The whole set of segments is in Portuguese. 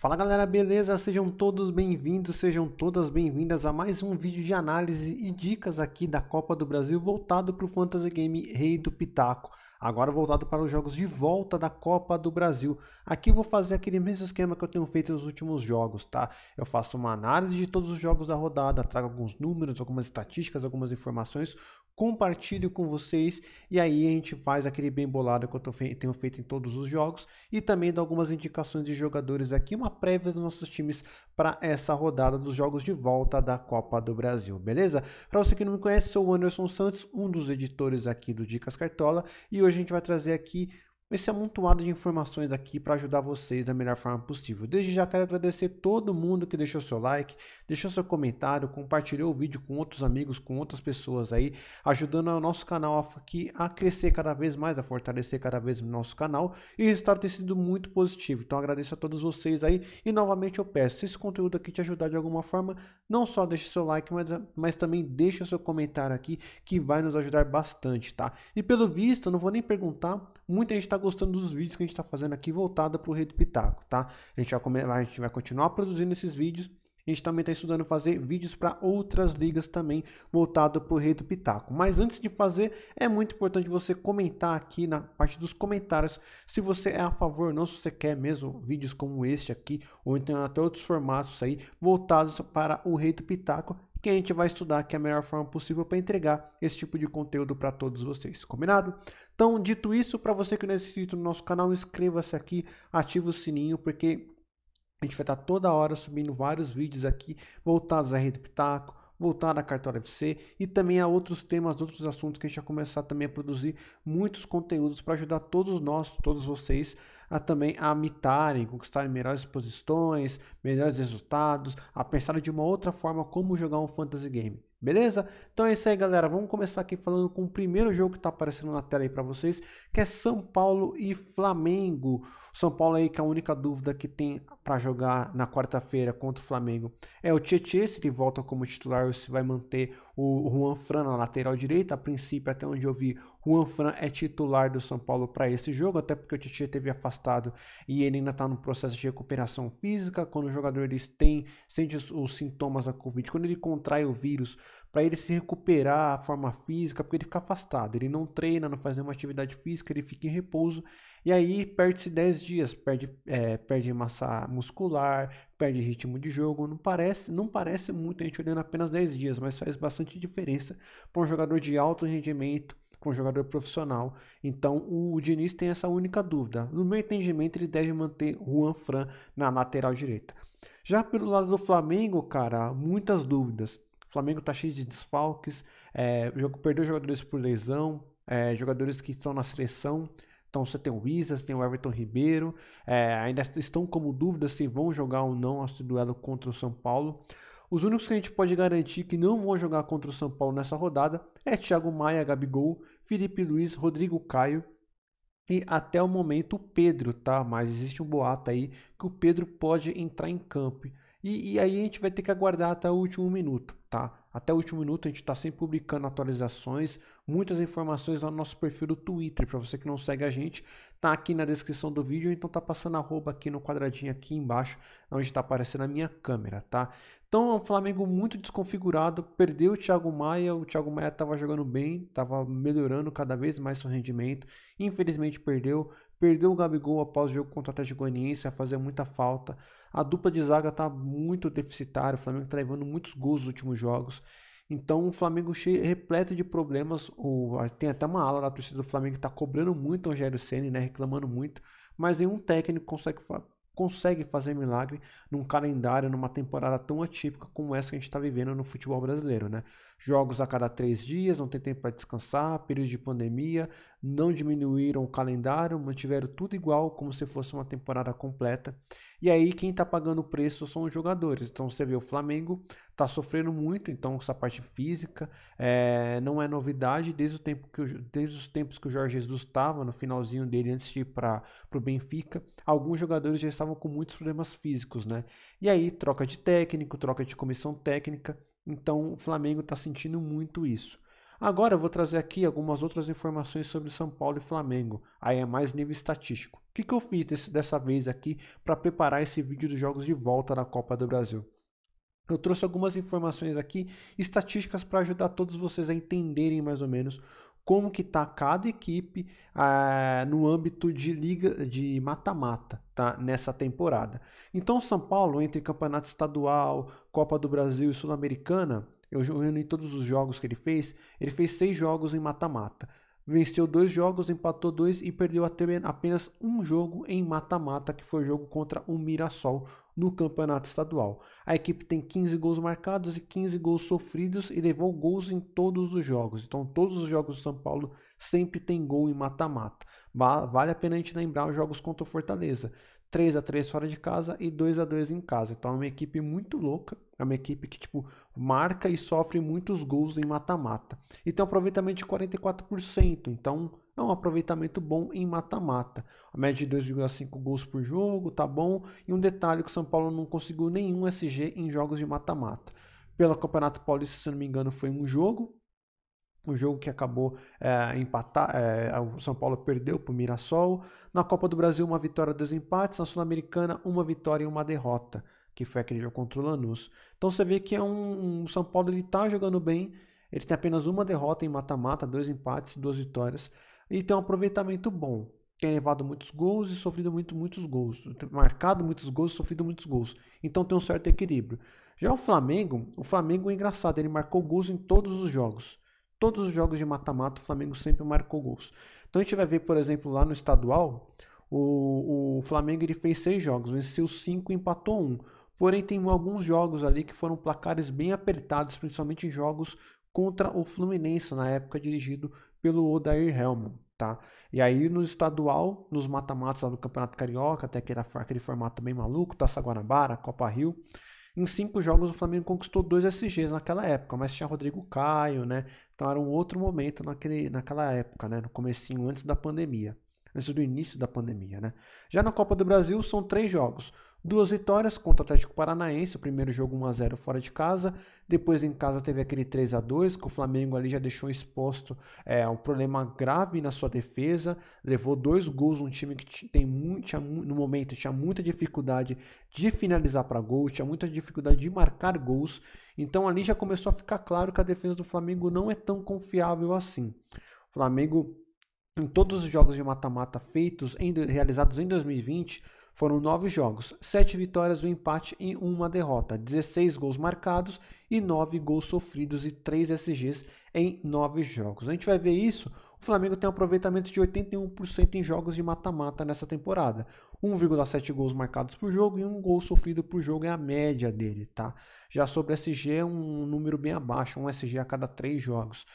Fala galera, beleza? Sejam todos bem-vindos, sejam todas bem-vindas a mais um vídeo de análise e dicas aqui da Copa do Brasil voltado para o Fantasy Game Rei do Pitaco. Agora voltado para os jogos de volta da Copa do Brasil. Aqui vou fazer aquele mesmo esquema que eu tenho feito nos últimos jogos, tá? Eu faço uma análise de todos os jogos da rodada, trago alguns números, algumas estatísticas, algumas informações, compartilho com vocês e aí a gente faz aquele bem bolado que eu tenho feito em todos os jogos e também dou algumas indicações de jogadores aqui, uma prévia dos nossos times para essa rodada dos jogos de volta da Copa do Brasil, beleza? Para você que não me conhece, sou o Anderson Santos, um dos editores aqui do Dicas Cartola e hoje a gente vai trazer aqui esse amontoado de informações aqui para ajudar vocês da melhor forma possível. Desde já quero agradecer todo mundo que deixou seu like, deixou seu comentário, compartilhou o vídeo com outros amigos, com outras pessoas aí, ajudando o nosso canal aqui a crescer cada vez mais, a fortalecer cada vez o nosso canal e o resultado tem sido muito positivo. Então agradeço a todos vocês aí e novamente eu peço, se esse conteúdo aqui te ajudar de alguma forma, não só deixe seu like, mas, mas também deixe seu comentário aqui que vai nos ajudar bastante, tá? E pelo visto, não vou nem perguntar, muita gente está Tá gostando dos vídeos que a gente está fazendo aqui voltada para o Rei do Pitaco, tá? A gente, vai, a gente vai continuar produzindo esses vídeos a gente também está estudando fazer vídeos para outras ligas também voltado para o Rei do Pitaco. Mas antes de fazer, é muito importante você comentar aqui na parte dos comentários se você é a favor ou não, se você quer mesmo vídeos como este aqui, ou então até outros formatos aí voltados para o Rei do Pitaco, que a gente vai estudar que é a melhor forma possível para entregar esse tipo de conteúdo para todos vocês, combinado? Então, dito isso, para você que não é inscrito no nosso canal, inscreva-se aqui, ative o sininho, porque a gente vai estar tá toda hora subindo vários vídeos aqui voltados à rede Pitaco, voltados à Cartório FC e também a outros temas, outros assuntos que a gente vai começar também a produzir muitos conteúdos para ajudar todos nós, todos vocês a também a mitarem, conquistarem melhores posições, melhores resultados, a pensar de uma outra forma como jogar um fantasy game. Beleza? Então é isso aí, galera. Vamos começar aqui falando com o primeiro jogo que está aparecendo na tela aí para vocês, que é São Paulo e Flamengo. São Paulo aí que é a única dúvida que tem para jogar na quarta-feira contra o Flamengo é o Tietchan, se ele volta como titular ou se vai manter o Juan Fran na lateral direita. A princípio, até onde eu vi, o Anfran é titular do São Paulo para esse jogo, até porque o Tietchan teve afastado e ele ainda está no processo de recuperação física. Quando o jogador ele tem, sente os, sintomas da Covid, quando ele contrai o vírus, para ele se recuperar a forma física, porque ele fica afastado, ele não treina, não faz nenhuma atividade física, ele fica em repouso, e aí perde-se 10 dias, perde, é, perde massa muscular, perde ritmo de jogo, não parece, não parece muito a gente olhando apenas 10 dias, mas faz bastante diferença para um jogador de alto rendimento com um jogador profissional. Então o Diniz tem essa única dúvida. No meu entendimento, ele deve manter Juan Fran na lateral direita. Já pelo lado do Flamengo, cara, muitas dúvidas. O Flamengo tá cheio de desfalques, é, perdeu jogadores por lesão, é, jogadores que estão na seleção. Então você tem o Isas, tem o Everton Ribeiro, é, ainda estão como dúvidas se vão jogar ou não o duelo contra o São Paulo. Os únicos que a gente pode garantir que não vão jogar contra o São Paulo nessa rodada é Thiago Maia, Gabigol, Felipe Luiz, Rodrigo Caio e até o momento o Pedro, tá? Mas existe um boato aí que o Pedro pode entrar em campo. E, e, aí a gente vai ter que aguardar até o último minuto, tá? Até o último minuto a gente está sempre publicando atualizações, muitas informações lá no nosso perfil do Twitter. Para você que não segue a gente, tá aqui na descrição do vídeo, então tá passando arroba aqui no quadradinho aqui embaixo, onde está aparecendo a minha câmera, tá? Então é um Flamengo muito desconfigurado, perdeu o Thiago Maia, o Thiago Maia estava jogando bem, estava melhorando cada vez mais seu rendimento, infelizmente perdeu, perdeu o Gabigol após o jogo contra o Atlético Goianiense, fazer muita falta. A dupla de zaga está muito deficitária, o Flamengo está levando muitos gols nos últimos jogos. Então o Flamengo cheio, repleto de problemas. O, tem até uma ala da torcida do Flamengo que está cobrando muito o Rogério Senna, né, reclamando muito, mas nenhum técnico consegue consegue fazer milagre num calendário, numa temporada tão atípica como essa que a gente está vivendo no futebol brasileiro, né? Jogos a cada três dias, não tem tempo para descansar, período de pandemia, não diminuíram o calendário, mantiveram tudo igual, como se fosse uma temporada completa. E aí quem está pagando o preço são os jogadores. Então você vê o Flamengo tá sofrendo muito, então essa parte física é, não é novidade desde, o tempo que desde os tempos que o Jorge Jesus estava, no finalzinho dele, antes de ir para o Benfica. Alguns jogadores já estavam com muitos problemas físicos, né? E aí, troca de técnico, troca de comissão técnica, então o Flamengo está sentindo muito isso. Agora eu vou trazer aqui algumas outras informações sobre São Paulo e Flamengo. Aí é mais nível estatístico. O que, que eu fiz desse, dessa vez aqui para preparar esse vídeo dos jogos de volta da Copa do Brasil? Eu trouxe algumas informações aqui, estatísticas para ajudar todos vocês a entenderem mais ou menos como que está cada equipe ah, no âmbito de liga de mata-mata, tá? Nessa temporada. Então, São Paulo entre campeonato estadual, Copa do Brasil e Sul-Americana, eu reuni todos os jogos que ele fez. Ele fez seis jogos em mata-mata. Venceu dois jogos, empatou dois e perdeu apenas um jogo em mata-mata, que foi o jogo contra o Mirassol, no campeonato estadual. A equipe tem 15 gols marcados e 15 gols sofridos e levou gols em todos os jogos. Então, todos os jogos do São Paulo sempre tem gol em mata-mata. Vale a pena a gente lembrar os jogos contra o Fortaleza. 3 a 3 fora de casa e 2 a 2 em casa. Então é uma equipe muito louca, é uma equipe que tipo marca e sofre muitos gols em mata-mata. E tem um aproveitamento de 44%, então é um aproveitamento bom em mata-mata. A média de 2,5 gols por jogo, tá bom. E um detalhe que o São Paulo não conseguiu nenhum SG em jogos de mata-mata. Pelo Campeonato Paulista, se não me engano, foi um jogo, um jogo que acabou é, empatar, é, o São Paulo perdeu para o Mirassol. Na Copa do Brasil, uma vitória, dois empates. Na Sul-Americana, uma vitória e uma derrota, que foi aquele jogo contra o Lanús. Então você vê que é um, um São Paulo ele está jogando bem. Ele tem apenas uma derrota em mata-mata, dois empates, duas vitórias e tem um aproveitamento bom. Tem levado muitos gols e sofrido muito, muitos gols. Tem marcado muitos gols e sofrido muitos gols. Então tem um certo equilíbrio. Já o Flamengo, o Flamengo é engraçado, ele marcou gols em todos os jogos. Todos os jogos de mata-mata, o Flamengo sempre marcou gols. Então a gente vai ver, por exemplo, lá no estadual, o, o Flamengo ele fez seis jogos, venceu cinco e empatou um. Porém, tem alguns jogos ali que foram placares bem apertados, principalmente em jogos contra o Fluminense, na época dirigido pelo Odair Helman, tá? E aí no estadual, nos mata-matas lá do Campeonato Carioca, até aquele, aquele formato bem maluco, Taça Guanabara, Copa Rio, em cinco jogos o Flamengo conquistou dois SGs naquela época, mas tinha Rodrigo Caio, né? Então era um outro momento naquele, naquela época, né? No comecinho, antes da pandemia, antes do início da pandemia, né? Já na Copa do Brasil são três jogos. Duas vitórias contra o Atlético Paranaense, o primeiro jogo 1 a 0 fora de casa. Depois em casa teve aquele 3 a 2 que o Flamengo ali já deixou exposto é, um problema grave na sua defesa. Levou dois gols, um time que tem muito, no momento tinha muita dificuldade de finalizar para gol, tinha muita dificuldade de marcar gols. Então ali já começou a ficar claro que a defesa do Flamengo não é tão confiável assim. O Flamengo em todos os jogos de mata-mata feitos em, realizados em 2020 foram nove jogos, sete vitórias, um empate e uma derrota, 16 gols marcados e nove gols sofridos e três SGs em nove jogos. A gente vai ver isso. O Flamengo tem um aproveitamento de 81% em jogos de mata-mata nessa temporada. 1,7 gols marcados por jogo e um gol sofrido por jogo é a média dele, tá? Já sobre SG é um número bem abaixo, um SG a cada três jogos.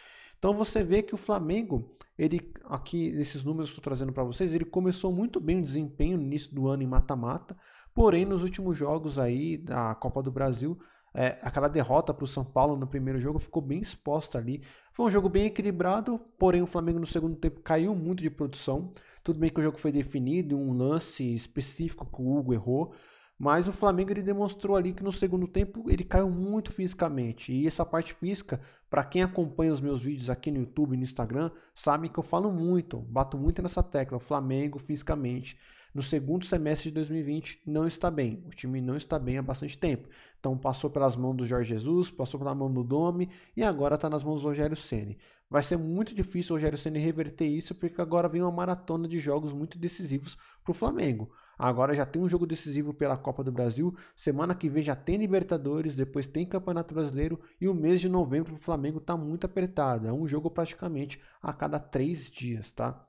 Então você vê que o Flamengo, ele aqui nesses números que estou trazendo para vocês, ele começou muito bem o desempenho no início do ano em mata-mata, porém nos últimos jogos aí da Copa do Brasil, é, aquela derrota para o São Paulo no primeiro jogo ficou bem exposta ali. Foi um jogo bem equilibrado, porém o Flamengo no segundo tempo caiu muito de produção. Tudo bem que o jogo foi definido, um lance específico que o Hugo errou, mas o Flamengo ele demonstrou ali que no segundo tempo ele caiu muito fisicamente. E essa parte física, para quem acompanha os meus vídeos aqui no YouTube e no Instagram, sabe que eu falo muito, bato muito nessa tecla. O Flamengo fisicamente no segundo semestre de 2020 não está bem. O time não está bem há bastante tempo. Então passou pelas mãos do Jorge Jesus, passou pela mão do Domi e agora está nas mãos do Rogério Ceni. Vai ser muito difícil o Rogério Ceni reverter isso porque agora vem uma maratona de jogos muito decisivos para o Flamengo. Agora já tem um jogo decisivo pela Copa do Brasil, semana que vem já tem Libertadores, depois tem Campeonato Brasileiro e o mês de novembro o Flamengo está muito apertado. É um jogo praticamente a cada três dias, tá?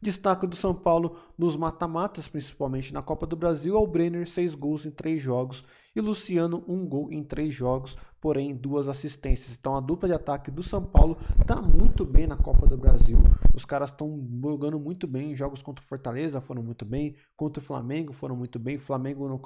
Destaque do São Paulo nos mata-matas, principalmente na Copa do Brasil, ao é Brenner, seis gols em três jogos e Luciano, um gol em três jogos, porém duas assistências. Então a dupla de ataque do São Paulo está muito bem na Copa do Brasil. Os caras estão jogando muito bem. Jogos contra o Fortaleza foram muito bem, contra o Flamengo foram muito bem. Flamengo no,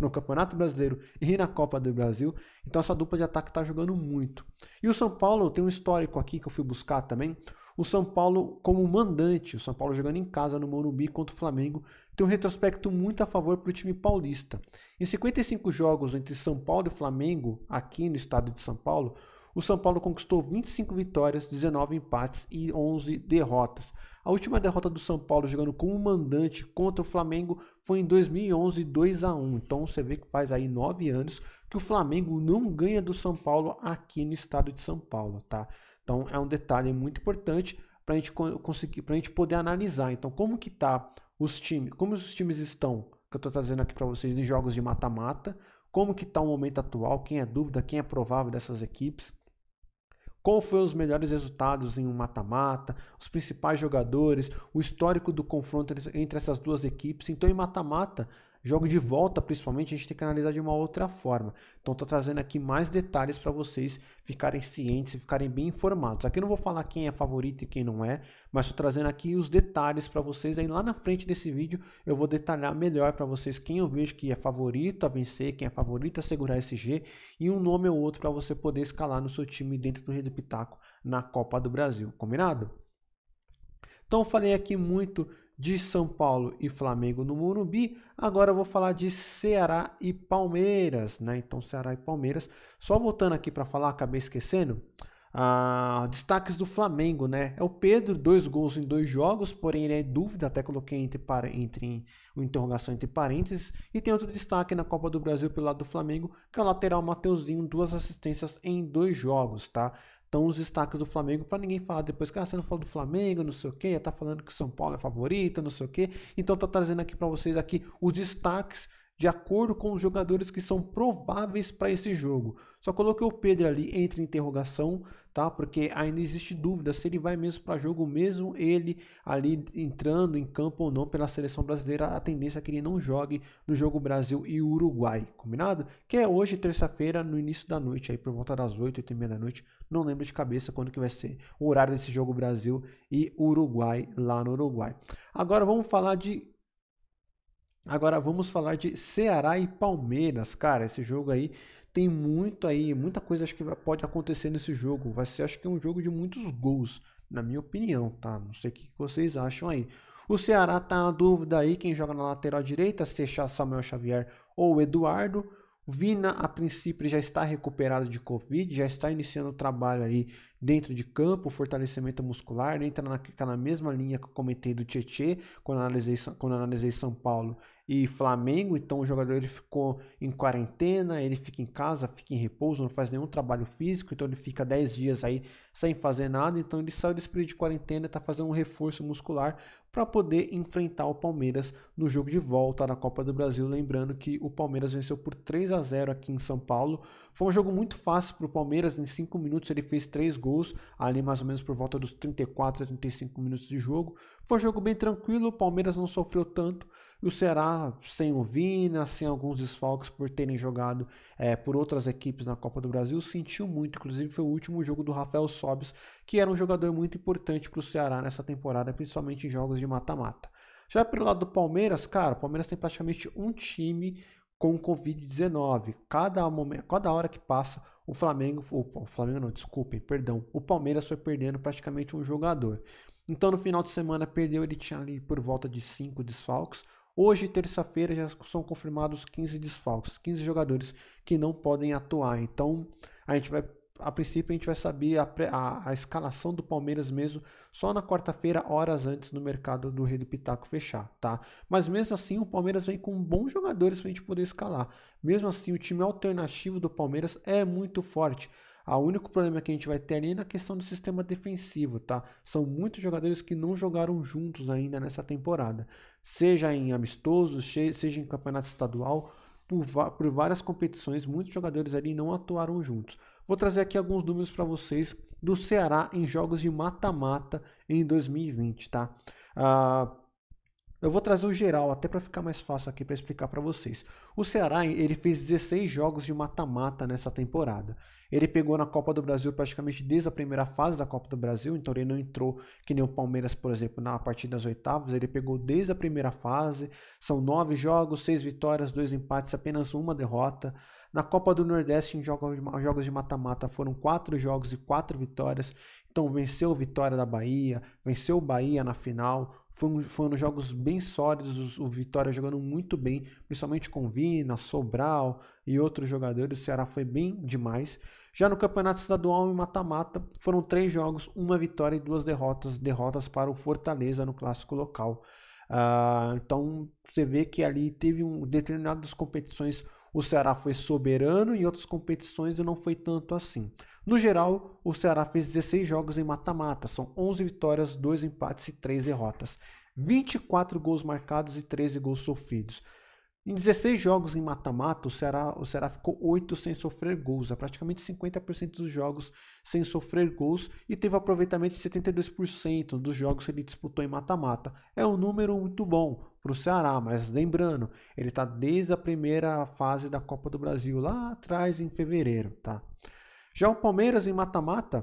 no Campeonato Brasileiro e na Copa do Brasil. Então essa dupla de ataque está jogando muito. E o São Paulo tem um histórico aqui que eu fui buscar também o São Paulo como mandante, o São Paulo jogando em casa no Morumbi contra o Flamengo, tem um retrospecto muito a favor para o time paulista. Em 55 jogos entre São Paulo e Flamengo, aqui no estado de São Paulo, o São Paulo conquistou 25 vitórias, 19 empates e 11 derrotas. A última derrota do São Paulo jogando como mandante contra o Flamengo foi em 2011, 2 a 1. Então você vê que faz aí 9 anos que o Flamengo não ganha do São Paulo aqui no estado de São Paulo, tá? Então é um detalhe muito importante para a gente conseguir, para a gente poder analisar. Então como que tá os times, como os times estão, que eu estou trazendo aqui para vocês de jogos de mata-mata, como que está o momento atual, quem é dúvida, quem é provável dessas equipes, qual foi os melhores resultados em um mata-mata, os principais jogadores, o histórico do confronto entre essas duas equipes. Então, em mata-mata, Jogo de volta, principalmente, a gente tem que analisar de uma outra forma. Então, estou trazendo aqui mais detalhes para vocês ficarem cientes e ficarem bem informados. Aqui eu não vou falar quem é favorito e quem não é, mas estou trazendo aqui os detalhes para vocês. Aí lá na frente desse vídeo eu vou detalhar melhor para vocês quem eu vejo que é favorito a vencer, quem é favorito a segurar SG e um nome ou outro para você poder escalar no seu time dentro do Rei do Pitaco na Copa do Brasil. Combinado? Então eu falei aqui muito de São Paulo e Flamengo no Morumbi. Agora eu vou falar de Ceará e Palmeiras, né? Então Ceará e Palmeiras. Só voltando aqui para falar, acabei esquecendo. Ah, destaques do Flamengo, né? É o Pedro, dois gols em dois jogos, porém ele é dúvida, até coloquei entre, para, entre um interrogação entre parênteses. E tem outro destaque na Copa do Brasil pelo lado do Flamengo, que é o lateral Mateuzinho, duas assistências em dois jogos, tá? estão os destaques do Flamengo para ninguém falar depois que ah, você não falou do Flamengo, não sei o quê, tá falando que São Paulo é favorito, não sei o quê. Então tô trazendo aqui para vocês aqui os destaques de acordo com os jogadores que são prováveis para esse jogo. Só coloquei o Pedro ali entre interrogação, tá? Porque ainda existe dúvida se ele vai mesmo para jogo, mesmo ele ali entrando em campo ou não pela seleção brasileira. A tendência é que ele não jogue no jogo Brasil e Uruguai, combinado? Que é hoje, terça-feira, no início da noite, aí por volta das 8, 8 e meia da noite. Não lembro de cabeça quando que vai ser o horário desse jogo Brasil e Uruguai lá no Uruguai. Agora vamos falar de Agora vamos falar de Ceará e Palmeiras, cara. Esse jogo aí tem muito aí, muita coisa acho que pode acontecer nesse jogo. Vai ser acho que um jogo de muitos gols, na minha opinião, tá? Não sei o que vocês acham aí. O Ceará tá na dúvida aí quem joga na lateral direita, se é Samuel Xavier ou Eduardo. Vina, a princípio, já está recuperado de Covid, já está iniciando o trabalho ali dentro de campo, fortalecimento muscular, entra na, na mesma linha que eu comentei do Tietê, quando analisei, quando analisei São Paulo e Flamengo, então o jogador ele ficou em quarentena, ele fica em casa, fica em repouso, não faz nenhum trabalho físico, então ele fica 10 dias aí sem fazer nada, então ele saiu desse período de quarentena e está fazendo um reforço muscular para poder enfrentar o Palmeiras no jogo de volta na Copa do Brasil, lembrando que o Palmeiras venceu por 3 a 0 aqui em São Paulo. Foi um jogo muito fácil para o Palmeiras, em 5 minutos ele fez 3 gols, ali mais ou menos por volta dos 34 a 35 minutos de jogo. Foi um jogo bem tranquilo, o Palmeiras não sofreu tanto, e o Ceará sem o Vina, sem alguns desfalques por terem jogado é, por outras equipes na Copa do Brasil, sentiu muito. Inclusive foi o último jogo do Rafael Sobis, que era um jogador muito importante para o Ceará nessa temporada, principalmente em jogos de mata-mata. Já pelo lado do Palmeiras, cara, o Palmeiras tem praticamente um time com Covid-19. Cada, momento, cada hora que passa, o Flamengo, o Flamengo não, desculpem, perdão, o Palmeiras foi perdendo praticamente um jogador. Então no final de semana perdeu, ele tinha ali por volta de cinco desfalques. Hoje, terça-feira, já são confirmados 15 desfalques, 15 jogadores que não podem atuar. Então, a gente vai a princípio a gente vai saber a, a, a escalação do Palmeiras mesmo só na quarta-feira, horas antes do mercado do Rei do Pitaco fechar, tá? Mas mesmo assim o Palmeiras vem com bons jogadores para a gente poder escalar. Mesmo assim o time alternativo do Palmeiras é muito forte. Ah, o único problema que a gente vai ter ali é na questão do sistema defensivo, tá? São muitos jogadores que não jogaram juntos ainda nessa temporada, seja em amistosos, seja em campeonato estadual, por, por várias competições, muitos jogadores ali não atuaram juntos. Vou trazer aqui alguns números para vocês do Ceará em jogos de mata-mata em 2020, tá? Uh, eu vou trazer o geral até para ficar mais fácil aqui para explicar para vocês. O Ceará ele fez 16 jogos de mata-mata nessa temporada. Ele pegou na Copa do Brasil praticamente desde a primeira fase da Copa do Brasil, então ele não entrou que nem o Palmeiras, por exemplo, na partida das oitavas. Ele pegou desde a primeira fase. São nove jogos, seis vitórias, dois empates, apenas uma derrota. Na Copa do Nordeste, em jogos de mata-mata, foram quatro jogos e quatro vitórias. Então venceu a Vitória da Bahia, venceu o Bahia na final, foram, foram jogos bem sólidos, o Vitória jogando muito bem, principalmente com Vina, Sobral e outros jogadores. O Ceará foi bem demais. Já no Campeonato Estadual em mata-mata, foram três jogos, uma vitória e duas derrotas, derrotas para o Fortaleza no clássico local. Uh, então você vê que ali teve um determinadas competições o Ceará foi soberano e outras competições e não foi tanto assim. No geral, o Ceará fez 16 jogos em mata-mata, são 11 vitórias, 2 empates e 3 derrotas. 24 gols marcados e 13 gols sofridos. Em 16 jogos em mata-mata, o Ceará, o Ceará ficou 8 sem sofrer gols, a é praticamente 50% dos jogos sem sofrer gols e teve aproveitamento de 72% dos jogos que ele disputou em mata-mata. É um número muito bom para o Ceará, mas lembrando, ele está desde a primeira fase da Copa do Brasil, lá atrás em fevereiro, tá? Já o Palmeiras em mata-mata,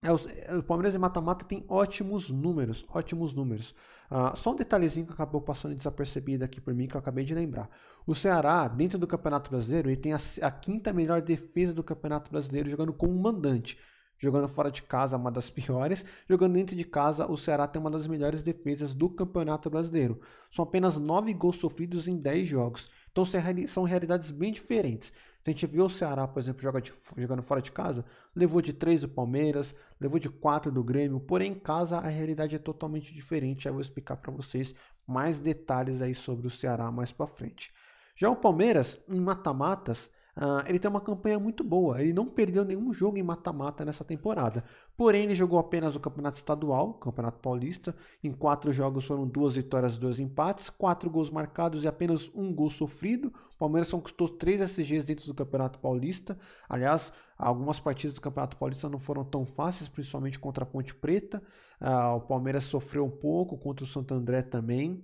é, é, o Palmeiras em mata-mata tem ótimos números, ótimos números. Ah, só um detalhezinho que acabou passando desapercebido aqui por mim, que eu acabei de lembrar. O Ceará, dentro do Campeonato Brasileiro, ele tem a, a quinta melhor defesa do Campeonato Brasileiro jogando como mandante. Jogando fora de casa, uma das piores. Jogando dentro de casa, o Ceará tem uma das melhores defesas do Campeonato Brasileiro. São apenas 9 gols sofridos em 10 jogos. Então são realidades bem diferentes. Se a gente viu o Ceará, por exemplo, joga de, jogando fora de casa, levou de 3 do Palmeiras, levou de 4 do Grêmio, porém em casa a realidade é totalmente diferente. Aí eu vou explicar para vocês mais detalhes aí sobre o Ceará mais para frente. Já o Palmeiras, em mata-matas, Uh, ele tem uma campanha muito boa. Ele não perdeu nenhum jogo em mata-mata nessa temporada. Porém, ele jogou apenas o Campeonato Estadual, o Campeonato Paulista. Em quatro jogos foram duas vitórias, dois empates, quatro gols marcados e apenas um gol sofrido. O Palmeiras conquistou três SGs dentro do Campeonato Paulista. Aliás, algumas partidas do Campeonato Paulista não foram tão fáceis, principalmente contra a Ponte Preta. Uh, o Palmeiras sofreu um pouco contra o Santo André também.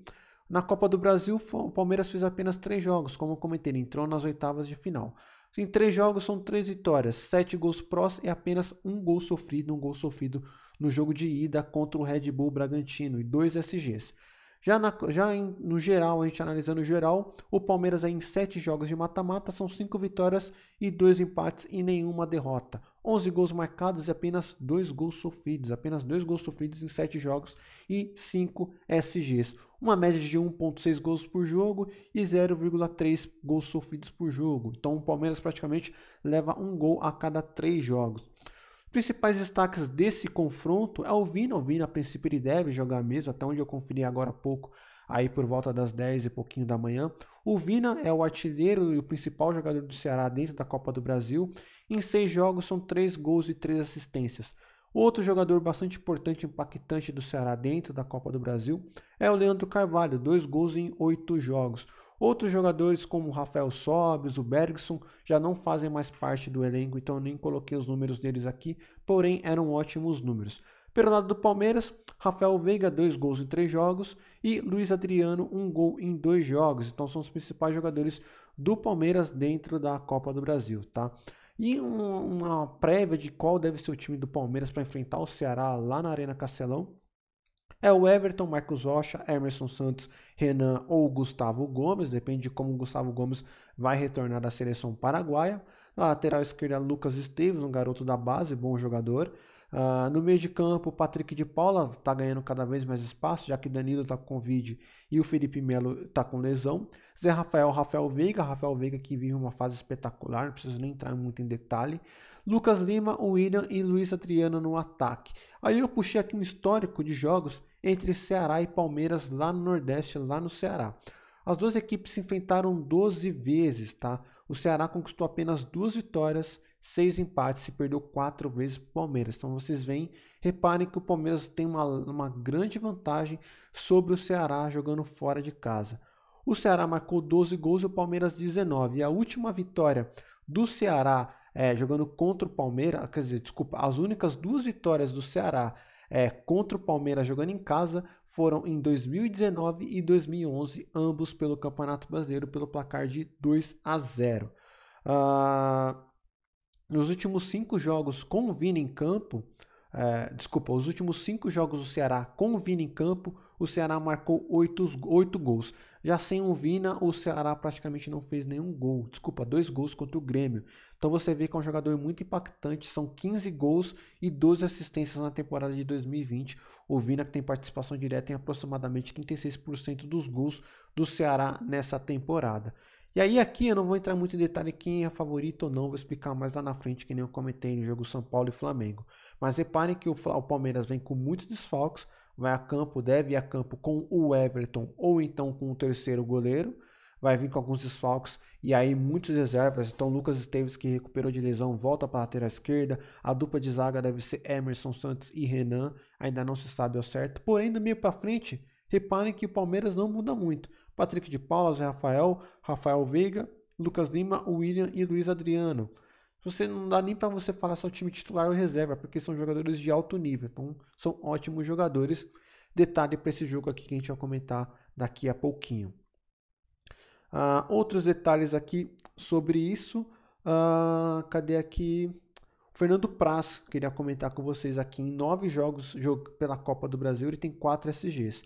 Na Copa do Brasil, o Palmeiras fez apenas três jogos, como eu comentei, entrou nas oitavas de final. Em três jogos são três vitórias, sete gols prós e apenas um gol sofrido, um gol sofrido no jogo de ida contra o Red Bull Bragantino e dois SGs. Já, na, já em, no geral, a gente analisando o geral, o Palmeiras aí é em sete jogos de mata-mata são cinco vitórias e dois empates e nenhuma derrota. 11 gols marcados e apenas dois gols sofridos. Apenas dois gols sofridos em sete jogos e cinco SGs uma média de 1.6 gols por jogo e 0,3 gols sofridos por jogo. Então o Palmeiras praticamente leva um gol a cada três jogos. Principais destaques desse confronto é o Vina. O Vina, a princípio, ele deve jogar mesmo, até onde eu conferi agora há pouco, aí por volta das 10 e pouquinho da manhã. O Vina é o artilheiro e o principal jogador do Ceará dentro da Copa do Brasil. Em seis jogos, são três gols e três assistências. Outro jogador bastante importante e impactante do Ceará dentro da Copa do Brasil é o Leandro Carvalho, dois gols em oito jogos. Outros jogadores como o Rafael Sobes, o Bergson, já não fazem mais parte do elenco, então nem coloquei os números deles aqui, porém eram ótimos números. Pelo lado do Palmeiras, Rafael Veiga, dois gols em três jogos, e Luiz Adriano, um gol em dois jogos. Então são os principais jogadores do Palmeiras dentro da Copa do Brasil, tá? E uma prévia de qual deve ser o time do Palmeiras para enfrentar o Ceará lá na Arena Castelão. É o Everton, Marcos Rocha, Emerson Santos, Renan ou Gustavo Gomes, depende de como o Gustavo Gomes vai retornar da seleção paraguaia. Na lateral esquerda, Lucas Esteves, um garoto da base, bom jogador. Uh, no meio de campo, o Patrick de Paula está ganhando cada vez mais espaço, já que Danilo está com Covid e o Felipe Melo está com lesão. Zé Rafael, Rafael Veiga, Rafael Veiga que vive uma fase espetacular, não preciso nem entrar muito em detalhe. Lucas Lima, William e Luiz Adriano no ataque. Aí eu puxei aqui um histórico de jogos entre Ceará e Palmeiras lá no Nordeste, lá no Ceará. As duas equipes se enfrentaram 12 vezes, tá? O Ceará conquistou apenas duas vitórias seis empates e perdeu quatro vezes para o Palmeiras. Então vocês veem, reparem que o Palmeiras tem uma, uma grande vantagem sobre o Ceará jogando fora de casa. O Ceará marcou 12 gols e o Palmeiras 19. E a última vitória do Ceará é, jogando contra o Palmeiras, ah, quer dizer, desculpa, as únicas duas vitórias do Ceará é, contra o Palmeiras jogando em casa foram em 2019 e 2011, ambos pelo Campeonato Brasileiro, pelo placar de 2 a 0. Uh, ah, nos últimos cinco jogos com o Vini em campo, é, desculpa, os últimos cinco jogos do Ceará com o Vini em campo, o Ceará marcou oito, oito gols. Já sem o Vina, o Ceará praticamente não fez nenhum gol. Desculpa, dois gols contra o Grêmio. Então você vê que é um jogador muito impactante. São 15 gols e 12 assistências na temporada de 2020. O Vina, que tem participação direta em aproximadamente 36% dos gols do Ceará nessa temporada. E aí aqui eu não vou entrar muito em detalhe quem é favorito ou não, vou explicar mais lá na frente, que nem eu comentei no jogo São Paulo e Flamengo. Mas reparem que o, o Palmeiras vem com muitos desfalques, vai a campo, deve ir a campo com o Everton ou então com o terceiro goleiro, vai vir com alguns desfalques e aí muitos reservas. Então Lucas Esteves que recuperou de lesão volta para a lateral esquerda. A dupla de zaga deve ser Emerson Santos e Renan, ainda não se sabe ao certo. Porém do meio para frente, reparem que o Palmeiras não muda muito. Patrick de Paula, Zé Rafael, Rafael Veiga, Lucas Lima, William e Luiz Adriano. Você não dá nem para você falar o time titular ou reserva, porque são jogadores de alto nível. Então, são ótimos jogadores. Detalhe para esse jogo aqui que a gente vai comentar daqui a pouquinho. Uh, outros detalhes aqui sobre isso. Uh, cadê aqui? Fernando Praz, queria comentar com vocês aqui. Em nove jogos jogo pela Copa do Brasil, ele tem quatro SGs.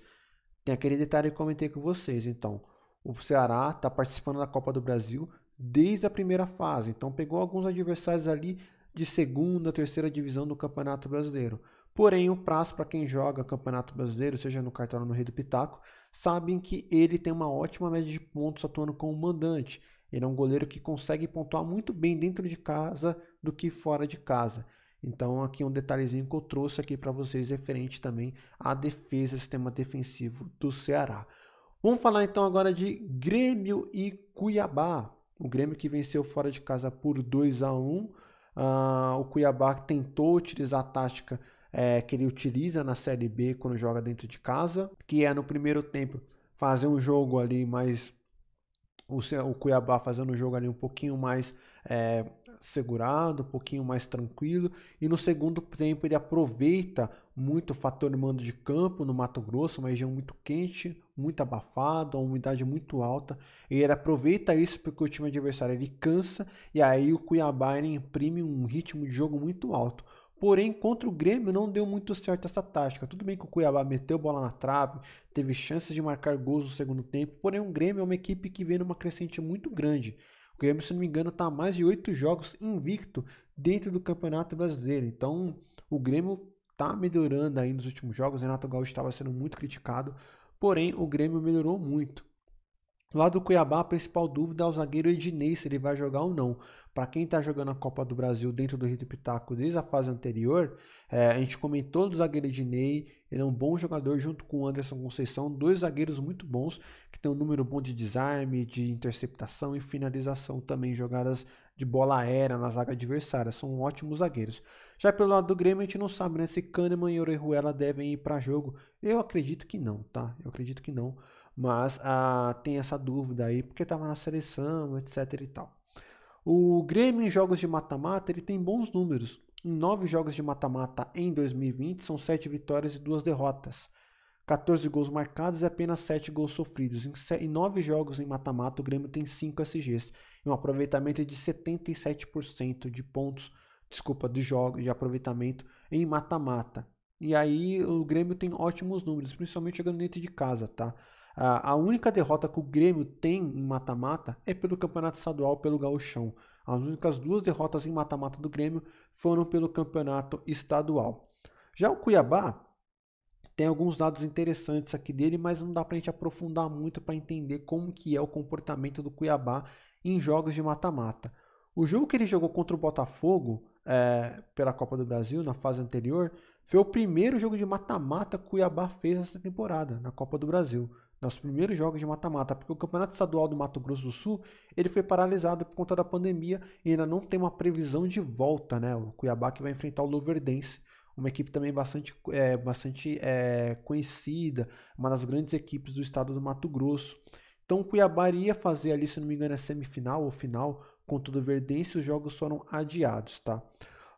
Tem aquele detalhe que eu comentei com vocês. Então, o Ceará está participando da Copa do Brasil desde a primeira fase. Então, pegou alguns adversários ali de segunda, terceira divisão do Campeonato Brasileiro. Porém, o prazo para quem joga Campeonato Brasileiro, seja no cartão ou no Rei do Pitaco, sabem que ele tem uma ótima média de pontos atuando como mandante. Ele é um goleiro que consegue pontuar muito bem dentro de casa do que fora de casa. Então, aqui um detalhezinho que eu trouxe aqui para vocês referente também à defesa, sistema defensivo do Ceará. Vamos falar então agora de Grêmio e Cuiabá. O Grêmio que venceu fora de casa por 2 a 1 ah, O Cuiabá tentou utilizar a tática é, que ele utiliza na Série B quando joga dentro de casa, que é no primeiro tempo fazer um jogo ali mais. O, o Cuiabá fazendo um jogo ali um pouquinho mais é, segurado, um pouquinho mais tranquilo. E no segundo tempo ele aproveita muito o fator mando de campo no Mato Grosso, uma região muito quente, muito abafada, uma umidade muito alta. E ele aproveita isso porque o time adversário ele cansa e aí o Cuiabá imprime um ritmo de jogo muito alto. Porém, contra o Grêmio não deu muito certo essa tática. Tudo bem que o Cuiabá meteu bola na trave, teve chances de marcar gols no segundo tempo, porém o Grêmio é uma equipe que vem numa crescente muito grande. O Grêmio, se não me engano, está mais de oito jogos invicto dentro do Campeonato Brasileiro. Então, o Grêmio está melhorando aí nos últimos jogos. Renato Gaúcho estava sendo muito criticado, porém o Grêmio melhorou muito. Lá do Cuiabá, a principal dúvida é o zagueiro Ednei, se ele vai jogar ou não. Para quem está jogando a Copa do Brasil dentro do Rio do Pitaco desde a fase anterior, é, a gente comentou do zagueiro Ednei, ele é um bom jogador junto com o Anderson Conceição, dois zagueiros muito bons, que tem um número bom de desarme, de interceptação e finalização também, jogadas de bola aérea na zaga adversária, são ótimos zagueiros. Já pelo lado do Grêmio, a gente não sabe, né? Se Kahneman e Orejuela devem ir para jogo. Eu acredito que não, tá? Eu acredito que não. Mas ah, tem essa dúvida aí, porque estava na seleção, etc e tal. O Grêmio em jogos de mata-mata, ele tem bons números. Em nove jogos de mata-mata em 2020, são sete vitórias e duas derrotas. 14 gols marcados e apenas 7 gols sofridos. Em 9 jogos em mata-mata, o Grêmio tem 5 SGs e um aproveitamento de 77% de pontos desculpa, de jogos, de aproveitamento em mata-mata. E aí o Grêmio tem ótimos números, principalmente jogando dentro de casa, tá? A única derrota que o Grêmio tem em mata-mata é pelo Campeonato Estadual, pelo Gauchão. As únicas duas derrotas em mata-mata do Grêmio foram pelo Campeonato Estadual. Já o Cuiabá tem alguns dados interessantes aqui dele, mas não dá para a gente aprofundar muito para entender como que é o comportamento do Cuiabá em jogos de mata-mata. O jogo que ele jogou contra o Botafogo, é, pela Copa do Brasil na fase anterior, foi o primeiro jogo de mata-mata que o Cuiabá fez essa temporada na Copa do Brasil. Nosso primeiro jogo de mata-mata, porque o Campeonato Estadual do Mato Grosso do Sul ele foi paralisado por conta da pandemia e ainda não tem uma previsão de volta, né? O Cuiabá que vai enfrentar o Luverdense, uma equipe também bastante, é, bastante é, conhecida, uma das grandes equipes do estado do Mato Grosso. Então o Cuiabá iria fazer ali, se não me engano, a é semifinal ou final Contudo, verdense, os jogos foram adiados, tá?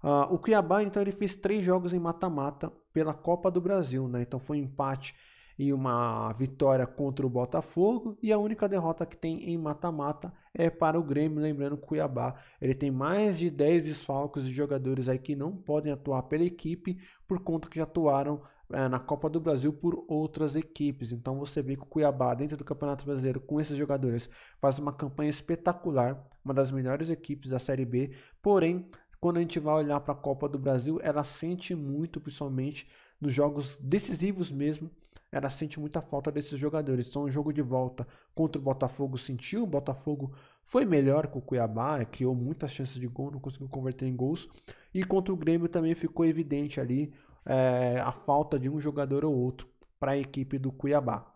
Uh, o Cuiabá, então, ele fez três jogos em mata-mata pela Copa do Brasil, né? Então foi um empate e uma vitória contra o Botafogo e a única derrota que tem em mata-mata é para o Grêmio, lembrando que o Cuiabá, ele tem mais de 10 desfalques de jogadores aí que não podem atuar pela equipe por conta que já atuaram é, na Copa do Brasil por outras equipes. Então você vê que o Cuiabá, dentro do Campeonato Brasileiro, com esses jogadores, faz uma campanha espetacular, uma das melhores equipes da Série B. Porém, quando a gente vai olhar para a Copa do Brasil, ela sente muito, principalmente nos jogos decisivos mesmo, ela sente muita falta desses jogadores. Então, o jogo de volta contra o Botafogo sentiu. O Botafogo foi melhor que o Cuiabá, criou muitas chances de gol, não conseguiu converter em gols. E contra o Grêmio também ficou evidente ali é, a falta de um jogador ou outro para a equipe do Cuiabá.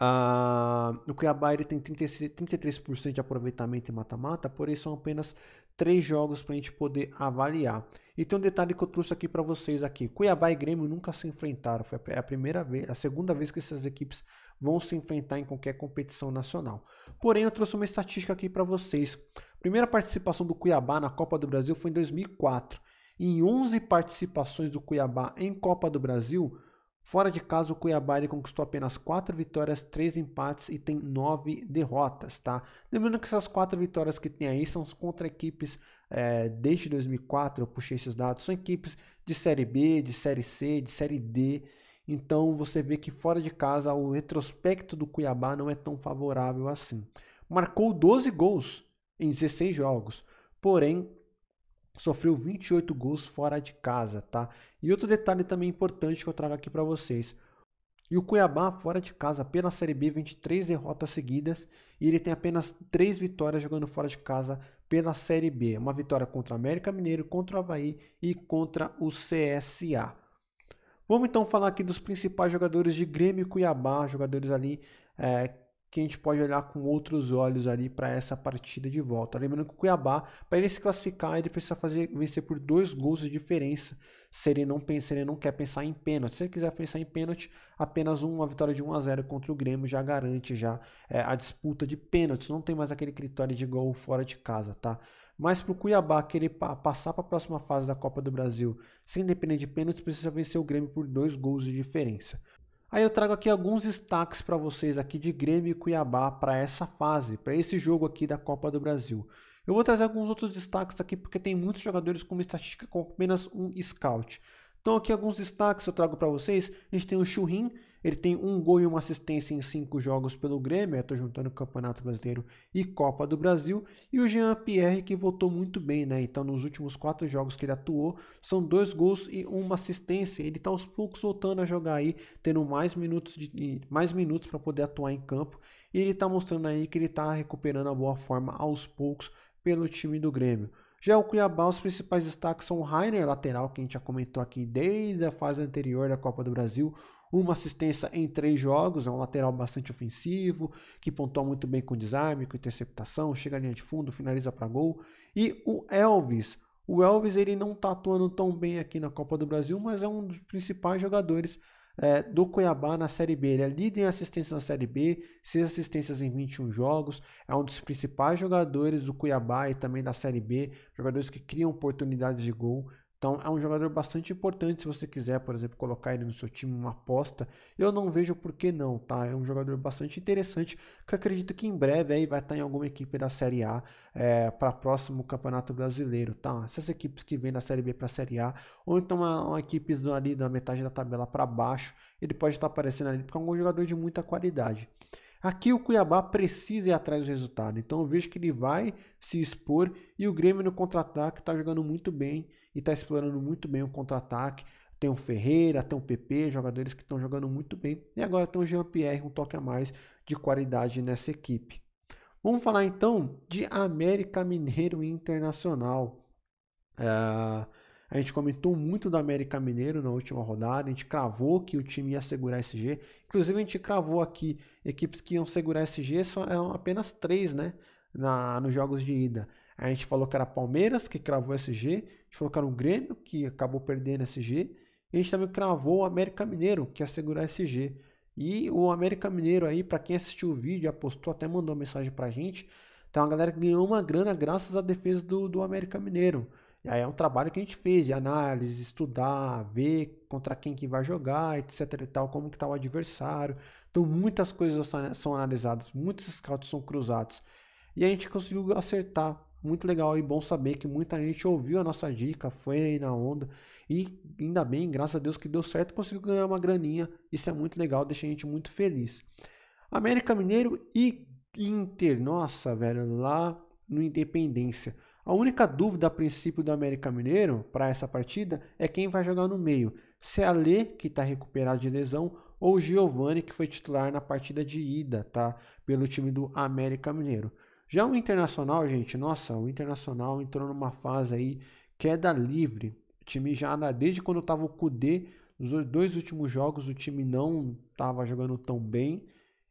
Ah, o Cuiabá ele tem 36, 33% de aproveitamento em mata-mata, porém são apenas três jogos para a gente poder avaliar. E tem um detalhe que eu trouxe aqui para vocês aqui. Cuiabá e Grêmio nunca se enfrentaram. Foi a é primeira vez, a segunda vez que essas equipes vão se enfrentar em qualquer competição nacional. Porém, eu trouxe uma estatística aqui para vocês. A primeira participação do Cuiabá na Copa do Brasil foi em 2004. Em 11 participações do Cuiabá em Copa do Brasil, fora de casa o Cuiabá ele conquistou apenas 4 vitórias, 3 empates e tem 9 derrotas, tá? Lembrando que essas 4 vitórias que tem aí são contra equipes é, desde 2004, eu puxei esses dados, são equipes de Série B, de Série C, de Série D, então você vê que fora de casa o retrospecto do Cuiabá não é tão favorável assim. Marcou 12 gols em 16 jogos, porém sofreu 28 gols fora de casa, tá? E outro detalhe também importante que eu trago aqui para vocês. E o Cuiabá fora de casa pela Série B, 23 derrotas seguidas, e ele tem apenas 3 vitórias jogando fora de casa pela Série B. Uma vitória contra o América Mineiro, contra o Havaí e contra o CSA. Vamos então falar aqui dos principais jogadores de Grêmio e Cuiabá, jogadores ali é, que a gente pode olhar com outros olhos ali para essa partida de volta. Lembrando que o Cuiabá, para ele se classificar, ele precisa fazer vencer por dois gols de diferença. Se ele não pensa, ele não quer pensar em pênalti. Se ele quiser pensar em pênalti, apenas uma vitória de 1 a 0 contra o Grêmio já garante já é, a disputa de pênaltis. Não tem mais aquele critério de gol fora de casa, tá? Mas para o Cuiabá querer passar para a próxima fase da Copa do Brasil sem depender de pênaltis, precisa vencer o Grêmio por dois gols de diferença. Aí eu trago aqui alguns destaques para vocês aqui de Grêmio e Cuiabá para essa fase, para esse jogo aqui da Copa do Brasil. Eu vou trazer alguns outros destaques aqui porque tem muitos jogadores com uma estatística com apenas um scout. Então aqui alguns destaques eu trago para vocês. A gente tem o Churrin, ele tem um gol e uma assistência em cinco jogos pelo Grêmio, estou é, juntando o Campeonato Brasileiro e Copa do Brasil. E o Jean Pierre, que voltou muito bem, né? Então, nos últimos quatro jogos que ele atuou, são dois gols e uma assistência. Ele está aos poucos voltando a jogar aí, tendo mais minutos, de, mais minutos para poder atuar em campo. E ele está mostrando aí que ele está recuperando a boa forma aos poucos pelo time do Grêmio. Já o Cuiabá, os principais destaques são o Rainer, lateral, que a gente já comentou aqui desde a fase anterior da Copa do Brasil, uma assistência em três jogos, é um lateral bastante ofensivo, que pontua muito bem com desarme, com interceptação, chega à linha de fundo, finaliza para gol. E o Elvis, o Elvis ele não está atuando tão bem aqui na Copa do Brasil, mas é um dos principais jogadores é, do Cuiabá na Série B. Ele é líder em assistência na Série B, seis assistências em 21 jogos, é um dos principais jogadores do Cuiabá e também da Série B, jogadores que criam oportunidades de gol. Então é um jogador bastante importante se você quiser, por exemplo, colocar ele no seu time uma aposta. Eu não vejo por que não, tá? É um jogador bastante interessante que acredito que em breve aí vai estar em alguma equipe da Série A é, para próximo Campeonato Brasileiro, tá? Essas equipes que vêm da Série B para a Série A ou então uma, uma equipe ali da metade da tabela para baixo, ele pode estar aparecendo ali porque é um jogador de muita qualidade. Aqui o Cuiabá precisa ir atrás do resultado. Então eu vejo que ele vai se expor e o Grêmio no contra-ataque está jogando muito bem e está explorando muito bem o contra-ataque. Tem o Ferreira, tem o PP, jogadores que estão jogando muito bem. E agora tem o Jean-Pierre, um toque a mais de qualidade nessa equipe. Vamos falar então de América Mineiro Internacional. Uh, a gente comentou muito do América Mineiro na última rodada, a gente cravou que o time ia segurar SG. Inclusive, a gente cravou aqui equipes que iam segurar SG, só eram é apenas três, né? Na, nos jogos de ida. A gente falou que era Palmeiras, que cravou SG, a gente falou que era o Grêmio, que acabou perdendo SG, e a gente também cravou o América Mineiro, que ia segurar SG. E o América Mineiro aí, para quem assistiu o vídeo, apostou, até mandou mensagem pra gente, Tem tá uma galera que ganhou uma grana graças à defesa do, do América Mineiro. E aí é um trabalho que a gente fez de análise, estudar, ver contra quem que vai jogar, etc e tal, como que tá o adversário. Então muitas coisas né, são analisadas, muitos scouts são cruzados. E a gente conseguiu acertar. Muito legal e bom saber que muita gente ouviu a nossa dica, foi aí na onda. E ainda bem, graças a Deus que deu certo, conseguiu ganhar uma graninha. Isso é muito legal, deixa a gente muito feliz. América Mineiro e Inter, nossa, velho, lá no Independência. A única dúvida a princípio do América Mineiro para essa partida é quem vai jogar no meio, se é a Lê, que está recuperado de lesão, ou o Giovani, que foi titular na partida de ida, tá? Pelo time do América Mineiro. Já o Internacional, gente, nossa, o Internacional entrou numa fase aí queda livre. O time já, desde quando estava o Kudê, nos dois últimos jogos o time não estava jogando tão bem.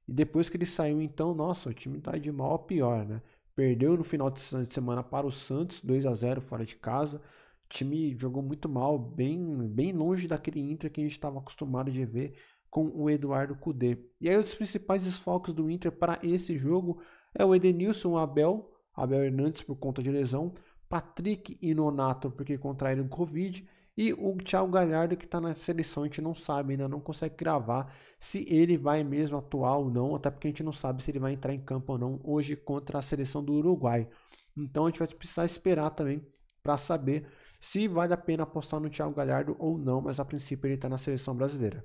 E depois que ele saiu, então, nossa, o time está de mal a pior, né? Perdeu no final de semana para o Santos, 2 a 0 fora de casa. O time jogou muito mal, bem, bem longe daquele Inter que a gente estava acostumado de ver com o Eduardo Cudê. E aí os principais esforços do Inter para esse jogo é o Edenilson Abel, Abel Hernandes por conta de lesão, Patrick e Nonato porque contraíram Covid e o Thiago Galhardo que está na seleção, a gente não sabe ainda, não consegue gravar se ele vai mesmo atuar ou não, até porque a gente não sabe se ele vai entrar em campo ou não hoje contra a seleção do Uruguai. Então a gente vai precisar esperar também para saber se vale a pena apostar no Thiago Galhardo ou não, mas a princípio ele está na seleção brasileira.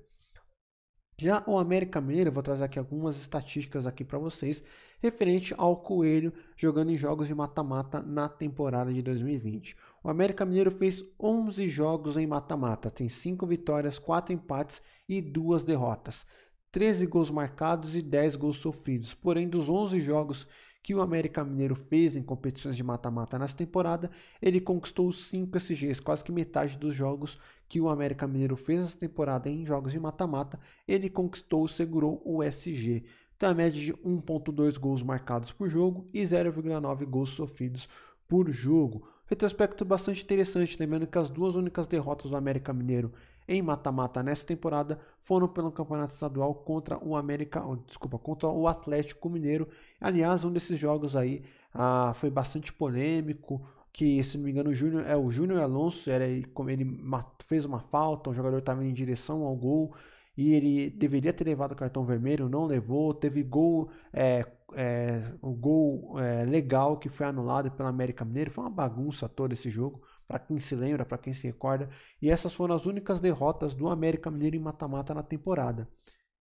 Já o América Mineiro, vou trazer aqui algumas estatísticas aqui para vocês referente ao Coelho jogando em jogos de mata-mata na temporada de 2020. O América Mineiro fez 11 jogos em mata-mata, tem 5 vitórias, 4 empates e 2 derrotas, 13 gols marcados e 10 gols sofridos. Porém, dos 11 jogos que o América Mineiro fez em competições de mata-mata nessa temporada, ele conquistou os 5 SGs, quase que metade dos jogos que o América Mineiro fez nessa temporada em jogos de mata-mata, ele conquistou, segurou o SG. Tem a média de 1.2 gols marcados por jogo e 0,9 gols sofridos por jogo. Retrospecto bastante interessante, lembrando que as duas únicas derrotas do América Mineiro em mata-mata nessa temporada foram pelo Campeonato Estadual contra o América, desculpa, contra o Atlético Mineiro. Aliás, um desses jogos aí ah, foi bastante polêmico, que se não me engano o Júnior é o Júnior Alonso, era ele, ele fez uma falta, o jogador estava em direção ao gol e ele deveria ter levado o cartão vermelho, não levou, teve gol é, é, o gol é, legal que foi anulado pela América Mineiro. Foi uma bagunça todo esse jogo, para quem se lembra, para quem se recorda. E essas foram as únicas derrotas do América Mineiro em mata-mata na temporada.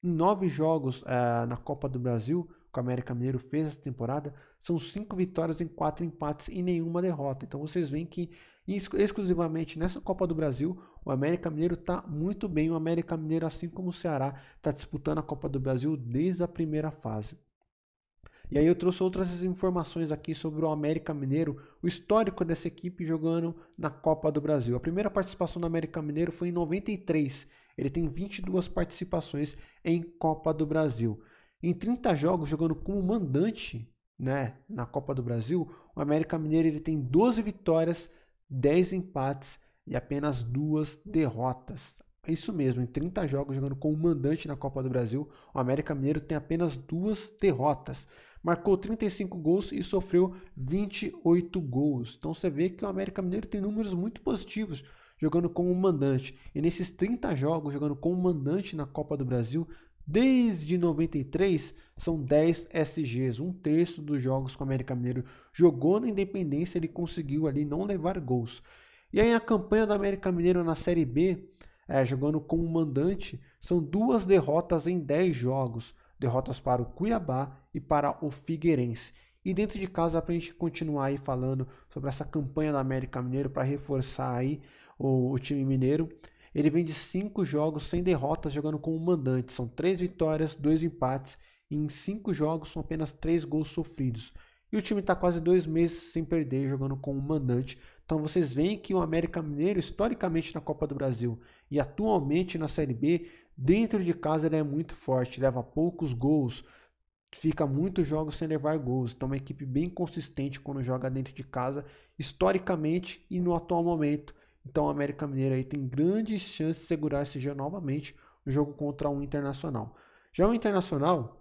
Em nove jogos é, na Copa do Brasil, que o América Mineiro fez essa temporada, são cinco vitórias em quatro empates e nenhuma derrota. Então vocês veem que exclusivamente nessa Copa do Brasil, o América Mineiro está muito bem. O América Mineiro, assim como o Ceará, está disputando a Copa do Brasil desde a primeira fase. E aí eu trouxe outras informações aqui sobre o América Mineiro, o histórico dessa equipe jogando na Copa do Brasil. A primeira participação do América Mineiro foi em 93. Ele tem 22 participações em Copa do Brasil. Em 30 jogos jogando como mandante, né, na Copa do Brasil, o América Mineiro ele tem 12 vitórias, 10 empates e apenas duas derrotas. Isso mesmo, em 30 jogos jogando como mandante na Copa do Brasil, o América Mineiro tem apenas duas derrotas marcou 35 gols e sofreu 28 gols. Então você vê que o América Mineiro tem números muito positivos jogando como mandante. E nesses 30 jogos jogando como mandante na Copa do Brasil, desde 93, são 10 SGs. Um terço dos jogos que o América Mineiro jogou na Independência, ele conseguiu ali não levar gols. E aí a campanha do América Mineiro na Série B, é, jogando como mandante, são duas derrotas em 10 jogos derrotas para o Cuiabá e para o Figueirense. E dentro de casa para a gente continuar aí falando sobre essa campanha da América Mineiro para reforçar aí o, o time mineiro. Ele vem de cinco jogos sem derrotas jogando como mandante. São três vitórias, dois empates. E em cinco jogos são apenas três gols sofridos. E o time está quase dois meses sem perder jogando como mandante. Então vocês veem que o América Mineiro, historicamente na Copa do Brasil e atualmente na Série B, Dentro de casa ele é muito forte, leva poucos gols, fica muitos jogos sem levar gols. Então, uma equipe bem consistente quando joga dentro de casa, historicamente e no atual momento. Então, o América Mineira aí tem grandes chances de segurar esse jogo novamente no jogo contra o um Internacional. Já o Internacional,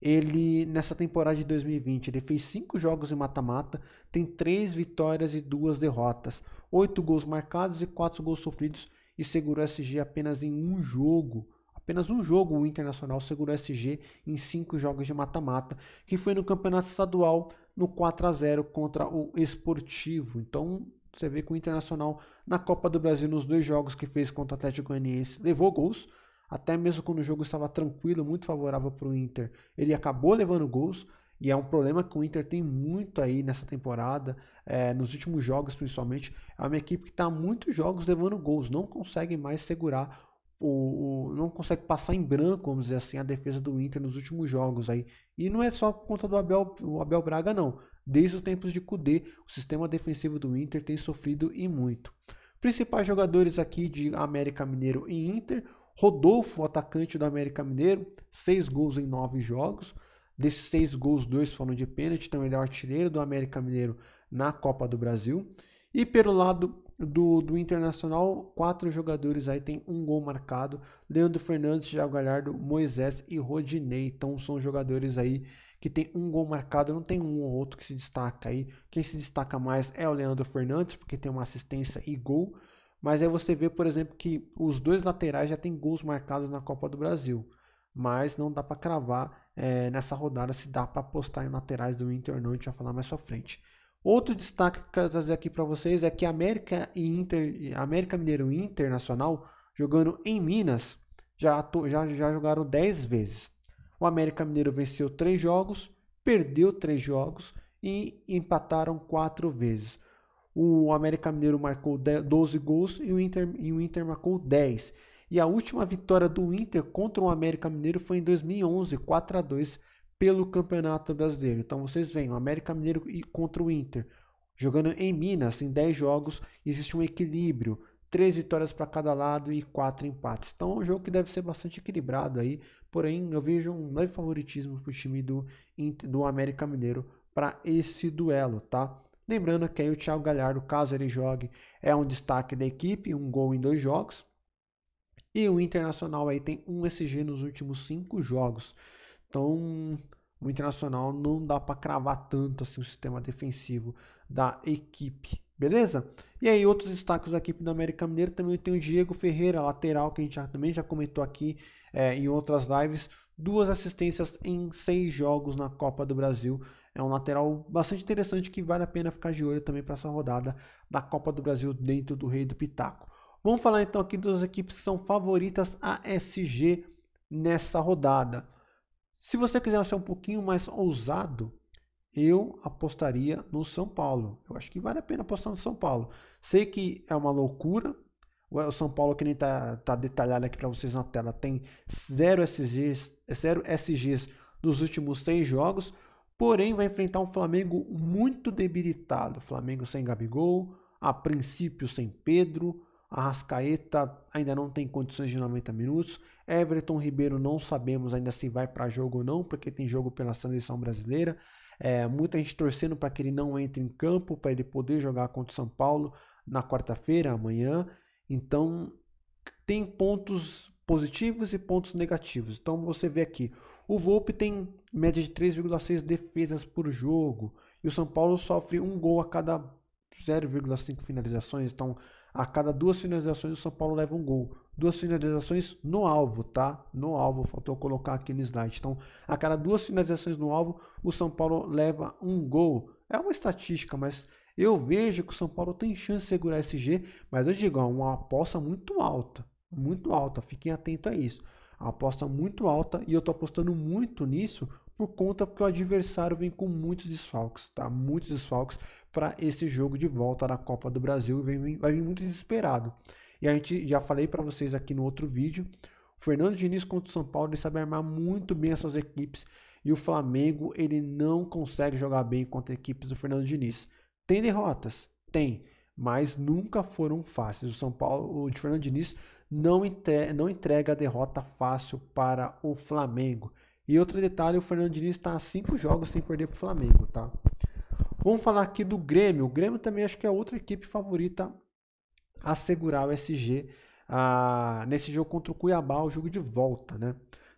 ele nessa temporada de 2020, ele fez cinco jogos em mata-mata, tem três vitórias e duas derrotas, oito gols marcados e quatro gols sofridos e segurou o SG apenas em um jogo. Apenas um jogo o Internacional segurou o SG em cinco jogos de mata-mata, que foi no Campeonato Estadual no 4 a 0 contra o Esportivo. Então, você vê que o Internacional na Copa do Brasil nos dois jogos que fez contra o Atlético Goianiense levou gols, até mesmo quando o jogo estava tranquilo, muito favorável para o Inter, ele acabou levando gols. E é um problema que o Inter tem muito aí nessa temporada, é, nos últimos jogos principalmente. É uma equipe que está muitos jogos levando gols, não consegue mais segurar. O, o, não consegue passar em branco, vamos dizer assim, a defesa do Inter nos últimos jogos aí. E não é só por conta do Abel, o Abel Braga, não. Desde os tempos de Cudê, o sistema defensivo do Inter tem sofrido e muito. Principais jogadores aqui de América Mineiro e Inter: Rodolfo, atacante do América Mineiro, 6 gols em 9 jogos. Desses seis gols, dois foram de pênalti, então ele é o artilheiro do América Mineiro na Copa do Brasil. E pelo lado do, do Internacional, quatro jogadores aí tem um gol marcado: Leandro Fernandes, Thiago Galhardo, Moisés e Rodinei. Então são jogadores aí que tem um gol marcado, não tem um ou outro que se destaca aí. Quem se destaca mais é o Leandro Fernandes, porque tem uma assistência e gol. Mas aí você vê, por exemplo, que os dois laterais já têm gols marcados na Copa do Brasil. Mas não dá para cravar é, nessa rodada se dá para apostar em laterais do Inter ou não, a gente vai falar mais pra frente. Outro destaque que eu quero trazer aqui para vocês é que América e Inter, América Mineiro e Internacional jogando em Minas já, já, já jogaram 10 vezes. O América Mineiro venceu 3 jogos, perdeu 3 jogos e empataram 4 vezes. O América Mineiro marcou 12 gols e o Inter, e o Inter marcou 10. E a última vitória do Inter contra o América Mineiro foi em 2011, 4 a 2 pelo Campeonato Brasileiro. Então vocês veem, o América Mineiro contra o Inter, jogando em Minas, em 10 jogos, existe um equilíbrio. Três vitórias para cada lado e quatro empates. Então é um jogo que deve ser bastante equilibrado aí. Porém, eu vejo um leve favoritismo para o time do, do América Mineiro para esse duelo, tá? Lembrando que aí o Thiago Galhardo, caso ele jogue, é um destaque da equipe, um gol em dois jogos. E o Internacional aí tem um SG nos últimos cinco jogos. Então, o Internacional não dá para cravar tanto assim o sistema defensivo da equipe, beleza? E aí, outros destaques da equipe da América Mineira também tem o Diego Ferreira, lateral, que a gente já, também já comentou aqui é, em outras lives. Duas assistências em seis jogos na Copa do Brasil. É um lateral bastante interessante que vale a pena ficar de olho também para essa rodada da Copa do Brasil dentro do Rei do Pitaco. Vamos falar então aqui das equipes que são favoritas a SG nessa rodada. Se você quiser ser um pouquinho mais ousado, eu apostaria no São Paulo. Eu acho que vale a pena apostar no São Paulo. Sei que é uma loucura. O São Paulo, que nem está tá detalhado aqui para vocês na tela, tem SGs, zero SGs nos últimos seis jogos. Porém, vai enfrentar um Flamengo muito debilitado. Flamengo sem Gabigol, a princípio sem Pedro, Arrascaeta ainda não tem condições de 90 minutos. Everton Ribeiro não sabemos ainda se vai para jogo ou não, porque tem jogo pela seleção brasileira. É, muita gente torcendo para que ele não entre em campo, para ele poder jogar contra o São Paulo na quarta-feira, amanhã. Então, tem pontos positivos e pontos negativos. Então, você vê aqui, o Volpe tem média de 3,6 defesas por jogo, e o São Paulo sofre um gol a cada 0,5 finalizações. Então, a cada duas finalizações, o São Paulo leva um gol. Duas finalizações no alvo, tá? No alvo, faltou colocar aqui no slide. Então, a cada duas finalizações no alvo, o São Paulo leva um gol. É uma estatística, mas eu vejo que o São Paulo tem chance de segurar esse G, mas eu digo, é uma aposta muito alta. Muito alta, fiquem atentos a isso. A aposta muito alta e eu tô apostando muito nisso por conta que o adversário vem com muitos desfalques, tá? Muitos desfalques para esse jogo de volta na Copa do Brasil e vai vir muito desesperado. E a gente já falei para vocês aqui no outro vídeo, o Fernando Diniz contra o São Paulo ele sabe armar muito bem as suas equipes e o Flamengo ele não consegue jogar bem contra equipes do Fernando Diniz. Tem derrotas, tem, mas nunca foram fáceis. O São Paulo, o de Fernando Diniz não entrega, não entrega a derrota fácil para o Flamengo. E outro detalhe, o Fernando Diniz está a cinco jogos sem perder para o Flamengo, tá? Vamos falar aqui do Grêmio. O Grêmio também acho que é outra equipe favorita a segurar o SG ah, nesse jogo contra o Cuiabá, o jogo de volta, né?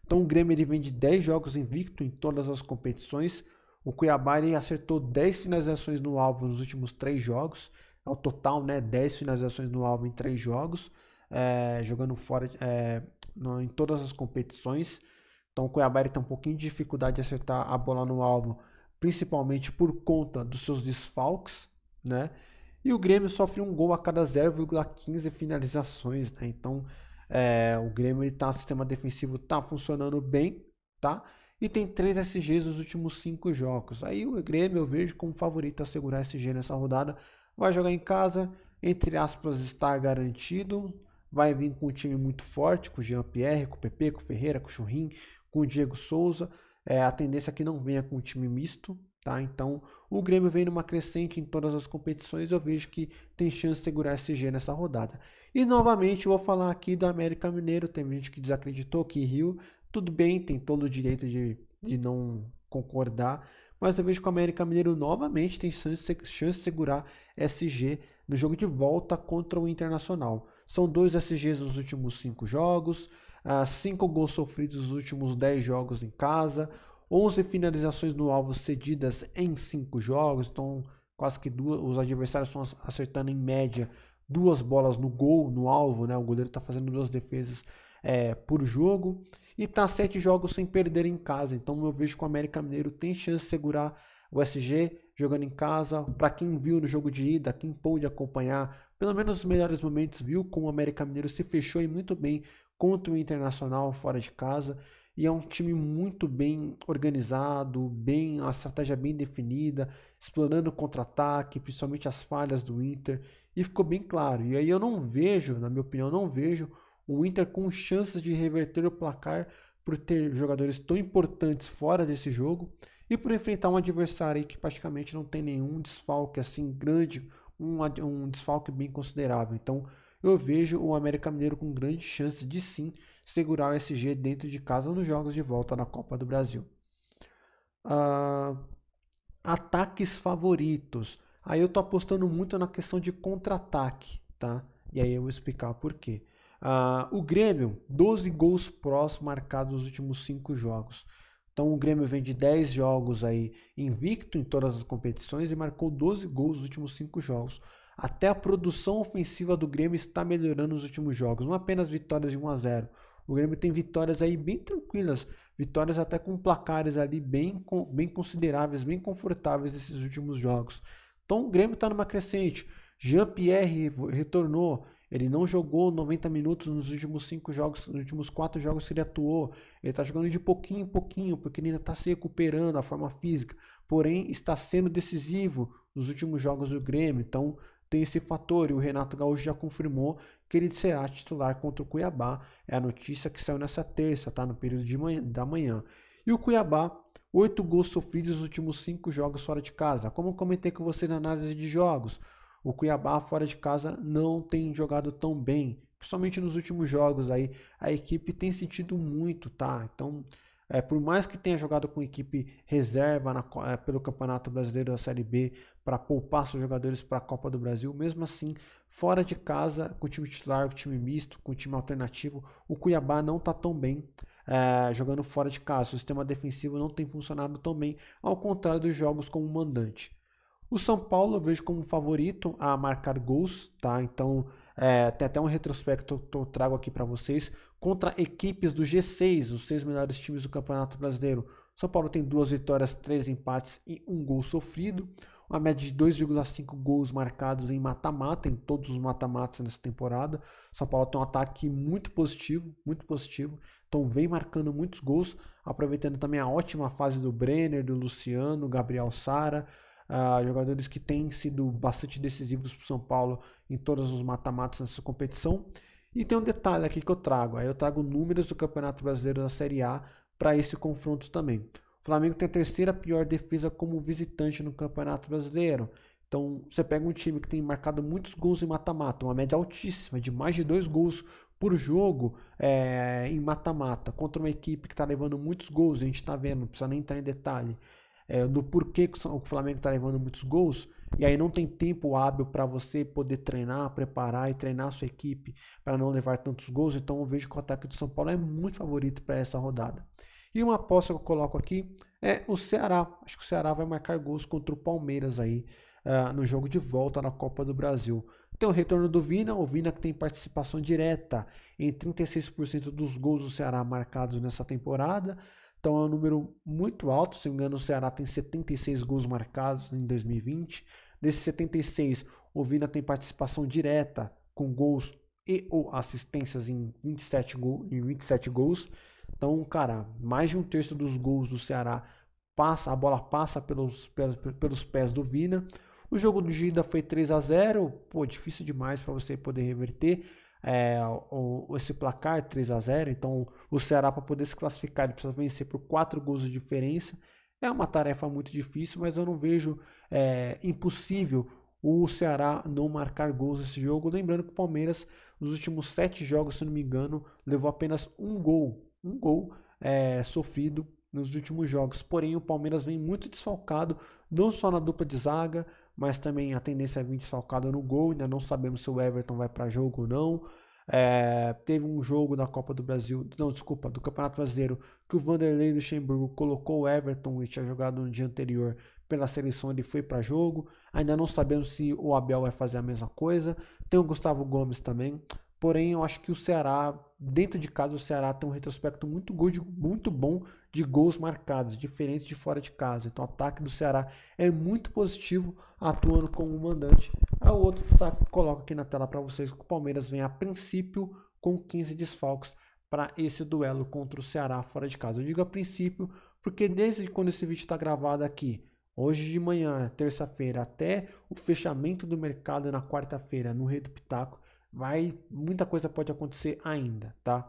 Então o Grêmio ele vem de 10 jogos invicto em todas as competições. O Cuiabá ele acertou 10 finalizações no alvo nos últimos 3 jogos. Ao é total, né, 10 finalizações no alvo em 3 jogos, é, jogando fora é, no, em todas as competições. Então o Cuiabá tem um pouquinho de dificuldade de acertar a bola no alvo, principalmente por conta dos seus desfalques, né? E o Grêmio sofre um gol a cada 0,15 finalizações, né? Então é, o Grêmio tá o sistema defensivo está funcionando bem, tá? E tem 3 SGs nos últimos 5 jogos. Aí o Grêmio eu vejo como favorito a segurar SG nessa rodada. Vai jogar em casa, entre aspas, está garantido vai vir com um time muito forte, com o Jean Pierre, com o PP, com o Ferreira, com o Churrin, com o Diego Souza. É, a tendência é que não venha com um time misto, tá? Então, o Grêmio vem numa crescente em todas as competições, eu vejo que tem chance de segurar esse G nessa rodada. E novamente vou falar aqui do América Mineiro, tem gente que desacreditou que Rio, tudo bem, tem todo o direito de, de não concordar, mas eu vejo que o América Mineiro novamente tem chance, chance de segurar SG no jogo de volta contra o Internacional. São dois SGs nos últimos cinco jogos, ah, cinco gols sofridos nos últimos 10 jogos em casa, 11 finalizações no alvo cedidas em cinco jogos, então quase que duas, os adversários estão acertando em média duas bolas no gol, no alvo, né? O goleiro está fazendo duas defesas é, por jogo e está sete jogos sem perder em casa. Então eu vejo que o América Mineiro tem chance de segurar o SG jogando em casa. Para quem viu no jogo de ida, quem pôde acompanhar, pelo menos os melhores momentos, viu como o América Mineiro se fechou e muito bem contra o Internacional fora de casa. E é um time muito bem organizado, bem a estratégia bem definida, explorando o contra-ataque, principalmente as falhas do Inter. E ficou bem claro. E aí eu não vejo, na minha opinião, não vejo o Inter com chances de reverter o placar por ter jogadores tão importantes fora desse jogo e por enfrentar um adversário aí que praticamente não tem nenhum desfalque assim grande, um, um desfalque bem considerável. Então eu vejo o América Mineiro com grande chance de sim segurar o SG dentro de casa nos jogos de volta na Copa do Brasil. Uh, ataques favoritos. Aí eu tô apostando muito na questão de contra-ataque, tá? E aí eu vou explicar por quê. Uh, o Grêmio, 12 gols prós marcados nos últimos 5 jogos. Então o Grêmio vem de 10 jogos aí invicto em todas as competições e marcou 12 gols nos últimos 5 jogos. Até a produção ofensiva do Grêmio está melhorando nos últimos jogos, não apenas vitórias de 1 a 0. O Grêmio tem vitórias aí bem tranquilas, vitórias até com placares ali bem, bem consideráveis, bem confortáveis nesses últimos jogos. Então o Grêmio está numa crescente. Jean-Pierre retornou, ele não jogou 90 minutos nos últimos cinco jogos, nos últimos quatro jogos que ele atuou. Ele está jogando de pouquinho em pouquinho, porque ele ainda está se recuperando a forma física. Porém, está sendo decisivo nos últimos jogos do Grêmio. Então, tem esse fator. E o Renato Gaúcho já confirmou que ele será titular contra o Cuiabá. É a notícia que saiu nessa terça, tá? No período de manhã, da manhã. E o Cuiabá, oito gols sofridos nos últimos cinco jogos fora de casa. Como comentei com você na análise de jogos. O Cuiabá fora de casa não tem jogado tão bem, principalmente nos últimos jogos aí. A equipe tem sentido muito, tá? Então, é, por mais que tenha jogado com equipe reserva na, é, pelo Campeonato Brasileiro da Série B para poupar seus jogadores para a Copa do Brasil, mesmo assim, fora de casa, com time titular, com time misto, com time alternativo, o Cuiabá não está tão bem. É, jogando fora de casa. O sistema defensivo não tem funcionado tão bem, ao contrário dos jogos como mandante. O São Paulo eu vejo como favorito a marcar gols, tá? Então, é, tem até um retrospecto que eu trago aqui para vocês contra equipes do G6, os seis melhores times do Campeonato Brasileiro. São Paulo tem duas vitórias, três empates e um gol sofrido, uma média de 2,5 gols marcados em mata-mata, em todos os mata-matas nessa temporada. São Paulo tem um ataque muito positivo, muito positivo. Então vem marcando muitos gols, aproveitando também a ótima fase do Brenner, do Luciano, Gabriel Sara. Uh, jogadores que têm sido bastante decisivos para o São Paulo em todos os mata-matas nessa competição. E tem um detalhe aqui que eu trago. Aí eu trago números do Campeonato Brasileiro da Série A para esse confronto também. O Flamengo tem a terceira pior defesa como visitante no Campeonato Brasileiro. Então, você pega um time que tem marcado muitos gols em mata-mata, uma média altíssima de mais de dois gols por jogo é, em mata-mata, contra uma equipe que está levando muitos gols, a gente está vendo, não precisa nem entrar em detalhe é, do porquê que o Flamengo está levando muitos gols, e aí não tem tempo hábil para você poder treinar, preparar e treinar a sua equipe para não levar tantos gols, então eu vejo que o ataque do São Paulo é muito favorito para essa rodada. E uma aposta que eu coloco aqui é o Ceará. Acho que o Ceará vai marcar gols contra o Palmeiras aí uh, no jogo de volta na Copa do Brasil. Tem o retorno do Vina, o Vina que tem participação direta em 36% dos gols do Ceará marcados nessa temporada. Então é um número muito alto. Se não me engano, o Ceará tem 76 gols marcados em 2020. Desses 76, o Vina tem participação direta com gols e ou assistências em 27, gol, em 27 gols. Então, cara, mais de um terço dos gols do Ceará passa, a bola passa pelos, pelos, pelos pés do Vina. O jogo do Gida foi 3 a 0 pô, difícil demais para você poder reverter é, o, esse placar 3 a 0 Então, o Ceará, para poder se classificar, ele precisa vencer por 4 gols de diferença. É uma tarefa muito difícil, mas eu não vejo é, impossível o Ceará não marcar gols nesse jogo. Lembrando que o Palmeiras, nos últimos 7 jogos, se não me engano, levou apenas um gol. Um gol é, sofrido nos últimos jogos. Porém, o Palmeiras vem muito desfalcado, não só na dupla de zaga, mas também a tendência é vir desfalcada no gol. Ainda não sabemos se o Everton vai para jogo ou não. É, teve um jogo da Copa do Brasil, não, desculpa, do Campeonato Brasileiro, que o Vanderlei Luxemburgo colocou o Everton e tinha jogado no dia anterior pela seleção, ele foi para jogo. Ainda não sabemos se o Abel vai fazer a mesma coisa. Tem o Gustavo Gomes também, porém eu acho que o Ceará Dentro de casa, o Ceará tem um retrospecto muito, good, muito bom de gols marcados, diferente de fora de casa. Então, o ataque do Ceará é muito positivo, atuando como mandante. É o outro destaque que coloco aqui na tela para vocês: que o Palmeiras vem a princípio com 15 desfalques para esse duelo contra o Ceará fora de casa. Eu digo a princípio porque desde quando esse vídeo está gravado aqui, hoje de manhã, terça-feira, até o fechamento do mercado na quarta-feira no Rei do Pitaco, Vai, muita coisa pode acontecer ainda, tá?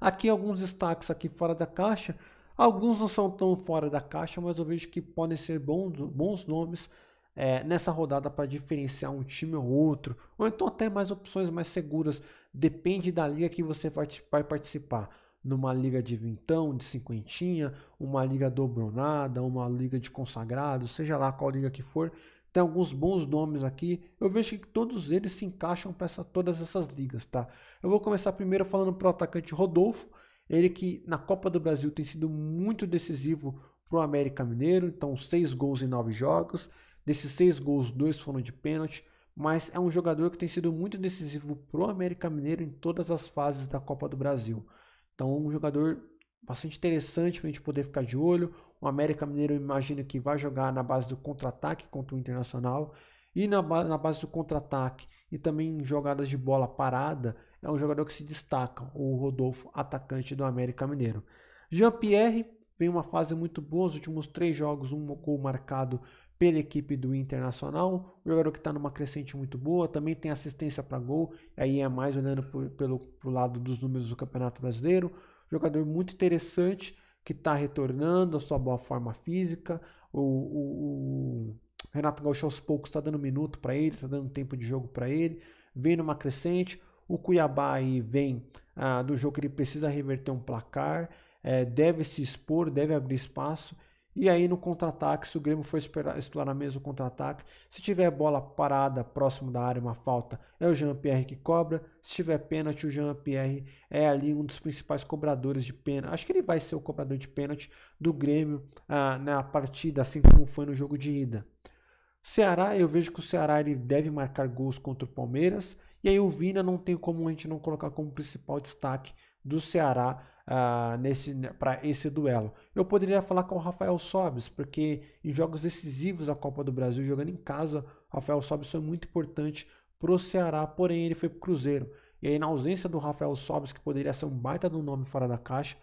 Aqui alguns destaques aqui fora da caixa. Alguns não são tão fora da caixa, mas eu vejo que podem ser bons, bons nomes é, nessa rodada para diferenciar um time ou outro, ou então até mais opções mais seguras, depende da liga que você vai participar. Numa liga de vintão, de cinquentinha, uma liga dobronada, uma liga de consagrado, seja lá qual liga que for, tem alguns bons nomes aqui. Eu vejo que todos eles se encaixam para essa, todas essas ligas, tá? Eu vou começar primeiro falando para o atacante Rodolfo, ele que na Copa do Brasil tem sido muito decisivo para o América Mineiro, então seis gols em nove jogos. Desses seis gols, dois foram de pênalti, mas é um jogador que tem sido muito decisivo para o América Mineiro em todas as fases da Copa do Brasil. Então, um jogador Bastante interessante para a gente poder ficar de olho. O América Mineiro, eu imagino que vai jogar na base do contra-ataque contra o Internacional. E na, ba na base do contra-ataque e também em jogadas de bola parada, é um jogador que se destaca, o Rodolfo, atacante do América Mineiro. Jean-Pierre vem uma fase muito boa, os últimos três jogos, um gol marcado pela equipe do Internacional, um jogador que está numa crescente muito boa, também tem assistência para gol, aí é mais olhando para pelo lado dos números do Campeonato Brasileiro, jogador muito interessante que está retornando à sua boa forma física. O, o, o Renato Gaúcho aos poucos está dando minuto para ele, está dando tempo de jogo para ele, vem numa crescente. O Cuiabá aí vem ah, do jogo que ele precisa reverter um placar, é, deve se expor, deve abrir espaço e aí no contra-ataque, se o Grêmio for explorar mesmo o contra-ataque, se tiver bola parada próximo da área, uma falta, é o Jean-Pierre que cobra. Se tiver pênalti, o Jean-Pierre é ali um dos principais cobradores de pênalti. Acho que ele vai ser o cobrador de pênalti do Grêmio ah, na partida, assim como foi no jogo de ida. Ceará, eu vejo que o Ceará ele deve marcar gols contra o Palmeiras. E aí o Vina não tem como a gente não colocar como principal destaque do Ceará ah, né, para esse duelo. Eu poderia falar com o Rafael Sobis, porque em jogos decisivos da Copa do Brasil, jogando em casa, Rafael Sobis foi muito importante para o Ceará, porém ele foi para o Cruzeiro. E aí, na ausência do Rafael Sobis, que poderia ser um baita do nome fora da caixa,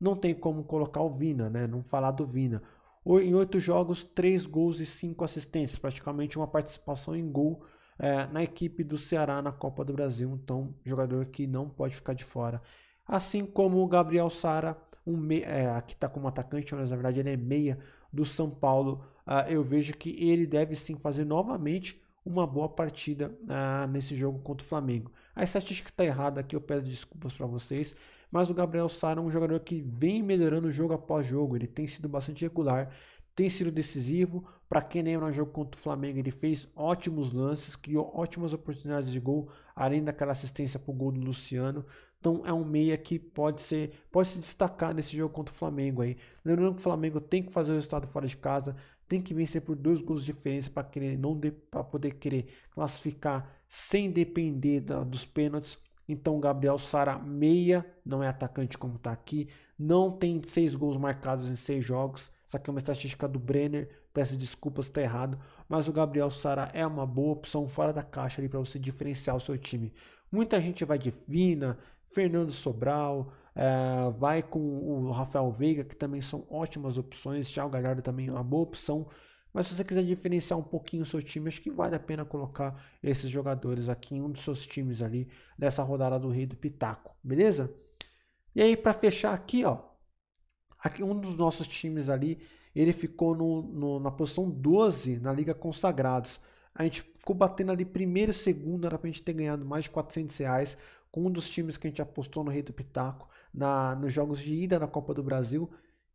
não tem como colocar o Vina, né? Não falar do Vina. Em oito jogos, três gols e cinco assistências, praticamente uma participação em gol é, na equipe do Ceará na Copa do Brasil. Então, jogador que não pode ficar de fora assim como o Gabriel Sara, um me... é, aqui está como atacante, mas na verdade ele é meia do São Paulo. Uh, eu vejo que ele deve sim fazer novamente uma boa partida uh, nesse jogo contra o Flamengo. A estatística está errada aqui, eu peço desculpas para vocês, mas o Gabriel Sara é um jogador que vem melhorando jogo após jogo, ele tem sido bastante regular, tem sido decisivo. Para quem lembra o jogo contra o Flamengo, ele fez ótimos lances, criou ótimas oportunidades de gol, além daquela assistência para o gol do Luciano. Então é um meia que pode ser, pode se destacar nesse jogo contra o Flamengo aí. Lembrando que o Flamengo tem que fazer o resultado fora de casa, tem que vencer por dois gols de diferença para querer não para poder querer classificar sem depender da, dos pênaltis. Então Gabriel Sara meia, não é atacante como está aqui, não tem seis gols marcados em seis jogos. Isso aqui é uma estatística do Brenner. Peço desculpas, está errado mas o Gabriel Sara é uma boa opção fora da caixa ali para você diferenciar o seu time. Muita gente vai de Vina, Fernando Sobral, é, vai com o Rafael Veiga, que também são ótimas opções. Thiago Galhardo também é uma boa opção. Mas se você quiser diferenciar um pouquinho o seu time, acho que vale a pena colocar esses jogadores aqui em um dos seus times ali dessa rodada do Rei do Pitaco, beleza? E aí para fechar aqui, ó, aqui um dos nossos times ali ele ficou no, no, na posição 12 na Liga Consagrados. A gente ficou batendo ali primeiro e segundo, era pra gente ter ganhado mais de 400 reais com um dos times que a gente apostou no Rei do Pitaco na, nos jogos de ida na Copa do Brasil.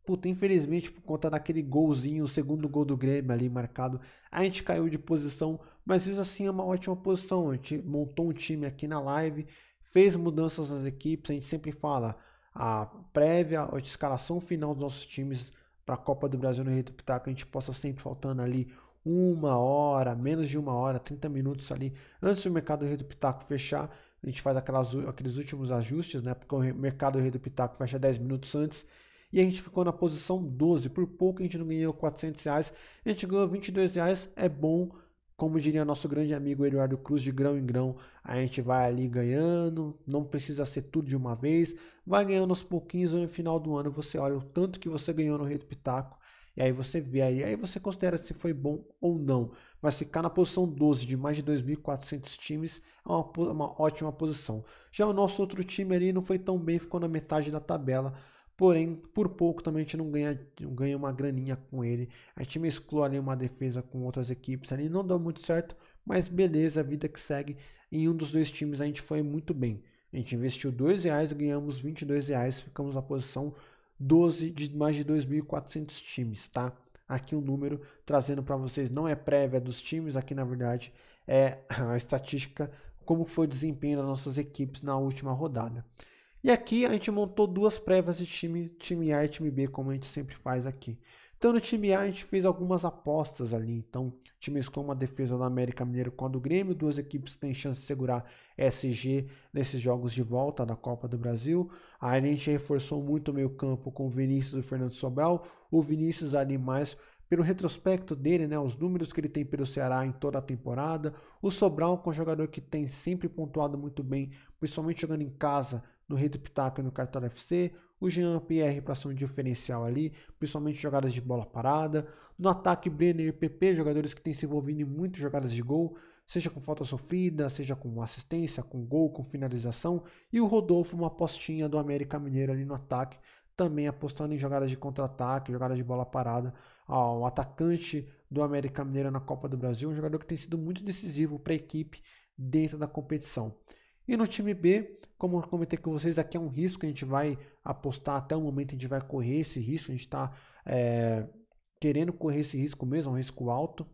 Puta, infelizmente, por conta daquele golzinho, o segundo gol do Grêmio ali marcado, a gente caiu de posição, mas isso assim é uma ótima posição. A gente montou um time aqui na live, fez mudanças nas equipes, a gente sempre fala a prévia, a escalação final dos nossos times para a Copa do Brasil no Rei do Pitaco, a gente possa sempre faltando ali uma hora, menos de uma hora, 30 minutos ali, antes do mercado do Rei do Pitaco fechar, a gente faz aquelas, aqueles últimos ajustes, né? Porque o mercado do Rei do Pitaco fecha 10 minutos antes, e a gente ficou na posição 12, por pouco a gente não ganhou 400 reais, a gente ganhou 22 reais, é bom, como diria nosso grande amigo Eduardo Cruz, de grão em grão, a gente vai ali ganhando, não precisa ser tudo de uma vez, vai ganhando aos pouquinhos e no final do ano você olha o tanto que você ganhou no Rei do Pitaco, e aí você vê, aí, aí você considera se foi bom ou não. Mas ficar na posição 12 de mais de 2.400 times é uma, é uma ótima posição. Já o nosso outro time ali não foi tão bem, ficou na metade da tabela, Porém, por pouco também a gente não ganha, não ganha uma graninha com ele. A gente mesclou ali uma defesa com outras equipes ali, não deu muito certo, mas beleza, a vida que segue. Em um dos dois times a gente foi muito bem. A gente investiu dois reais, ganhamos 22 reais, ficamos na posição 12 de mais de 2.400 times, tá? Aqui um número trazendo para vocês, não é prévia dos times, aqui na verdade é a estatística, como foi o desempenho das nossas equipes na última rodada. E aqui a gente montou duas prévias de time, time A e time B, como a gente sempre faz aqui. Então no time A a gente fez algumas apostas ali, então times como a defesa da América Mineiro com a do Grêmio, duas equipes que têm chance de segurar SG nesses jogos de volta da Copa do Brasil. Aí a gente reforçou muito o meio campo com o Vinícius e o Fernando Sobral, o Vinícius ali mais pelo retrospecto dele, né, os números que ele tem pelo Ceará em toda a temporada, o Sobral com é um jogador que tem sempre pontuado muito bem, principalmente jogando em casa, no Rei do Pitaco e no Cartola FC, o Jean Pierre para ser um diferencial ali, principalmente jogadas de bola parada. No ataque, Brenner e PP, jogadores que têm se envolvido em muitas jogadas de gol, seja com falta sofrida, seja com assistência, com gol, com finalização. E o Rodolfo, uma apostinha do América Mineiro ali no ataque, também apostando em jogadas de contra-ataque, jogadas de bola parada. Ó, ah, atacante do América Mineiro na Copa do Brasil, um jogador que tem sido muito decisivo para a equipe dentro da competição. E no time B, como eu comentei com vocês, aqui é um risco que a gente vai apostar até o momento, a gente vai correr esse risco, a gente está é, eh, querendo correr esse risco mesmo, é um risco alto,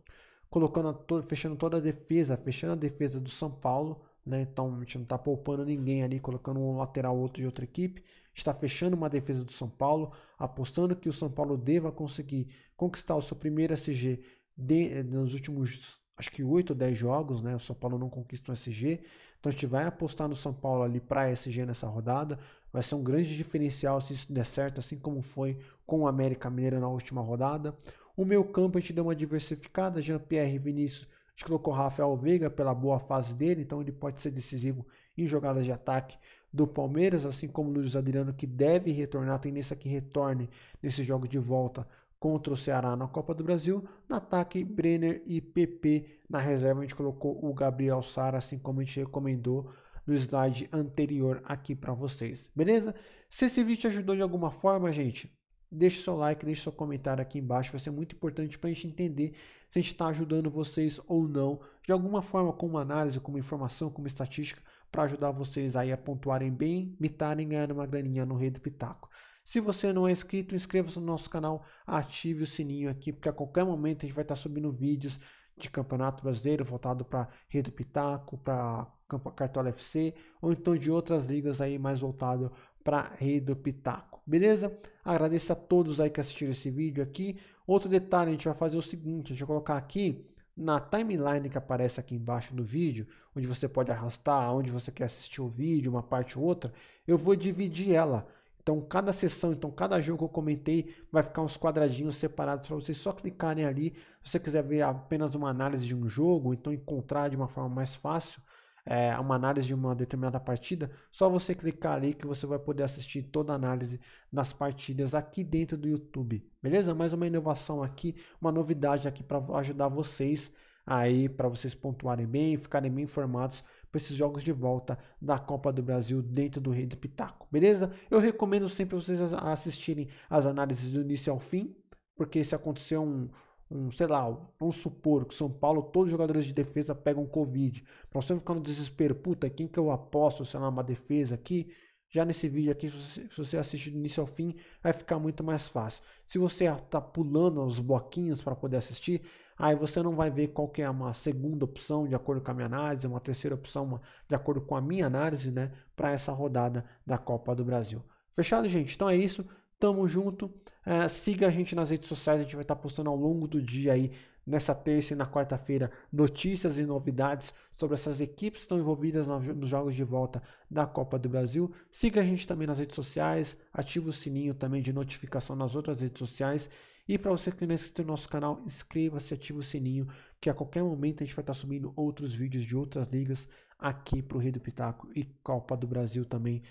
colocando fechando toda a defesa, fechando a defesa do São Paulo, né? Então a gente não está poupando ninguém ali, colocando um lateral outro de outra equipe, está fechando uma defesa do São Paulo, apostando que o São Paulo deva conseguir conquistar o seu primeiro SG de, nos últimos acho que 8 ou 10 jogos, né? O São Paulo não conquista um SG. Então a gente vai apostar no São Paulo ali para SG nessa rodada. Vai ser um grande diferencial se isso der certo, assim como foi com o América Mineira na última rodada. O meu campo a gente deu uma diversificada. Jean-Pierre Vinícius, a gente colocou Rafael Veiga pela boa fase dele, então ele pode ser decisivo em jogadas de ataque do Palmeiras, assim como o Luiz Adriano, que deve retornar, a tendência é que retorne nesse jogo de volta contra o Ceará na Copa do Brasil. No ataque, Brenner e PP. Na reserva, a gente colocou o Gabriel Sara, assim como a gente recomendou no slide anterior aqui para vocês. Beleza? Se esse vídeo te ajudou de alguma forma, gente, deixe seu like, deixe seu comentário aqui embaixo. Vai ser muito importante para a gente entender se a gente está ajudando vocês ou não. De alguma forma, com uma análise, com uma informação, com uma estatística, para ajudar vocês aí a pontuarem bem, mitarem ganhando uma graninha no Rei do Pitaco. Se você não é inscrito, inscreva-se no nosso canal, ative o sininho aqui, porque a qualquer momento a gente vai estar subindo vídeos de Campeonato Brasileiro voltado para Rede Pitaco, para Cartola FC, ou então de outras ligas aí mais voltado para Rede Pitaco, beleza? Agradeço a todos aí que assistiram esse vídeo aqui. Outro detalhe, a gente vai fazer o seguinte, a gente vai colocar aqui na timeline que aparece aqui embaixo do vídeo, onde você pode arrastar, onde você quer assistir o vídeo, uma parte ou outra, eu vou dividir ela então, cada sessão, então cada jogo que eu comentei vai ficar uns quadradinhos separados para vocês só clicarem ali. Se você quiser ver apenas uma análise de um jogo, então encontrar de uma forma mais fácil é, uma análise de uma determinada partida, só você clicar ali que você vai poder assistir toda a análise das partidas aqui dentro do YouTube. Beleza? Mais uma inovação aqui, uma novidade aqui para ajudar vocês aí, para vocês pontuarem bem, ficarem bem informados para esses jogos de volta da Copa do Brasil dentro do Rede Pitaco, beleza? Eu recomendo sempre vocês assistirem as análises do início ao fim, porque se acontecer um, um, sei lá, vamos supor que São Paulo, todos os jogadores de defesa pegam Covid. para você ficar no desespero, puta, quem que eu aposto, sei lá, uma defesa aqui? Já nesse vídeo aqui, se você assistir do início ao fim, vai ficar muito mais fácil. Se você está pulando os bloquinhos para poder assistir, Aí você não vai ver qual que é uma segunda opção de acordo com a minha análise, uma terceira opção uma, de acordo com a minha análise, né, para essa rodada da Copa do Brasil. Fechado, gente? Então é isso. Tamo junto. É, siga a gente nas redes sociais, a gente vai estar tá postando ao longo do dia aí nessa terça e na quarta-feira notícias e novidades sobre essas equipes que estão envolvidas nos jogos de volta da Copa do Brasil. Siga a gente também nas redes sociais, ativa o sininho também de notificação nas outras redes sociais e para você que não é inscrito no nosso canal, inscreva-se, ative o sininho, que a qualquer momento a gente vai estar tá subindo outros vídeos de outras ligas aqui para o Rei do Pitaco e Copa do Brasil também.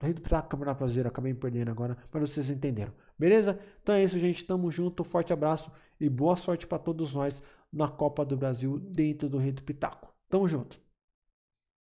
Rei do Pitaco, Campeonato Brasileiro, acabei perdendo agora, mas vocês entenderam. Beleza? Então é isso, gente. Tamo junto, forte abraço e boa sorte para todos nós na Copa do Brasil dentro do Rei do Pitaco. Tamo junto.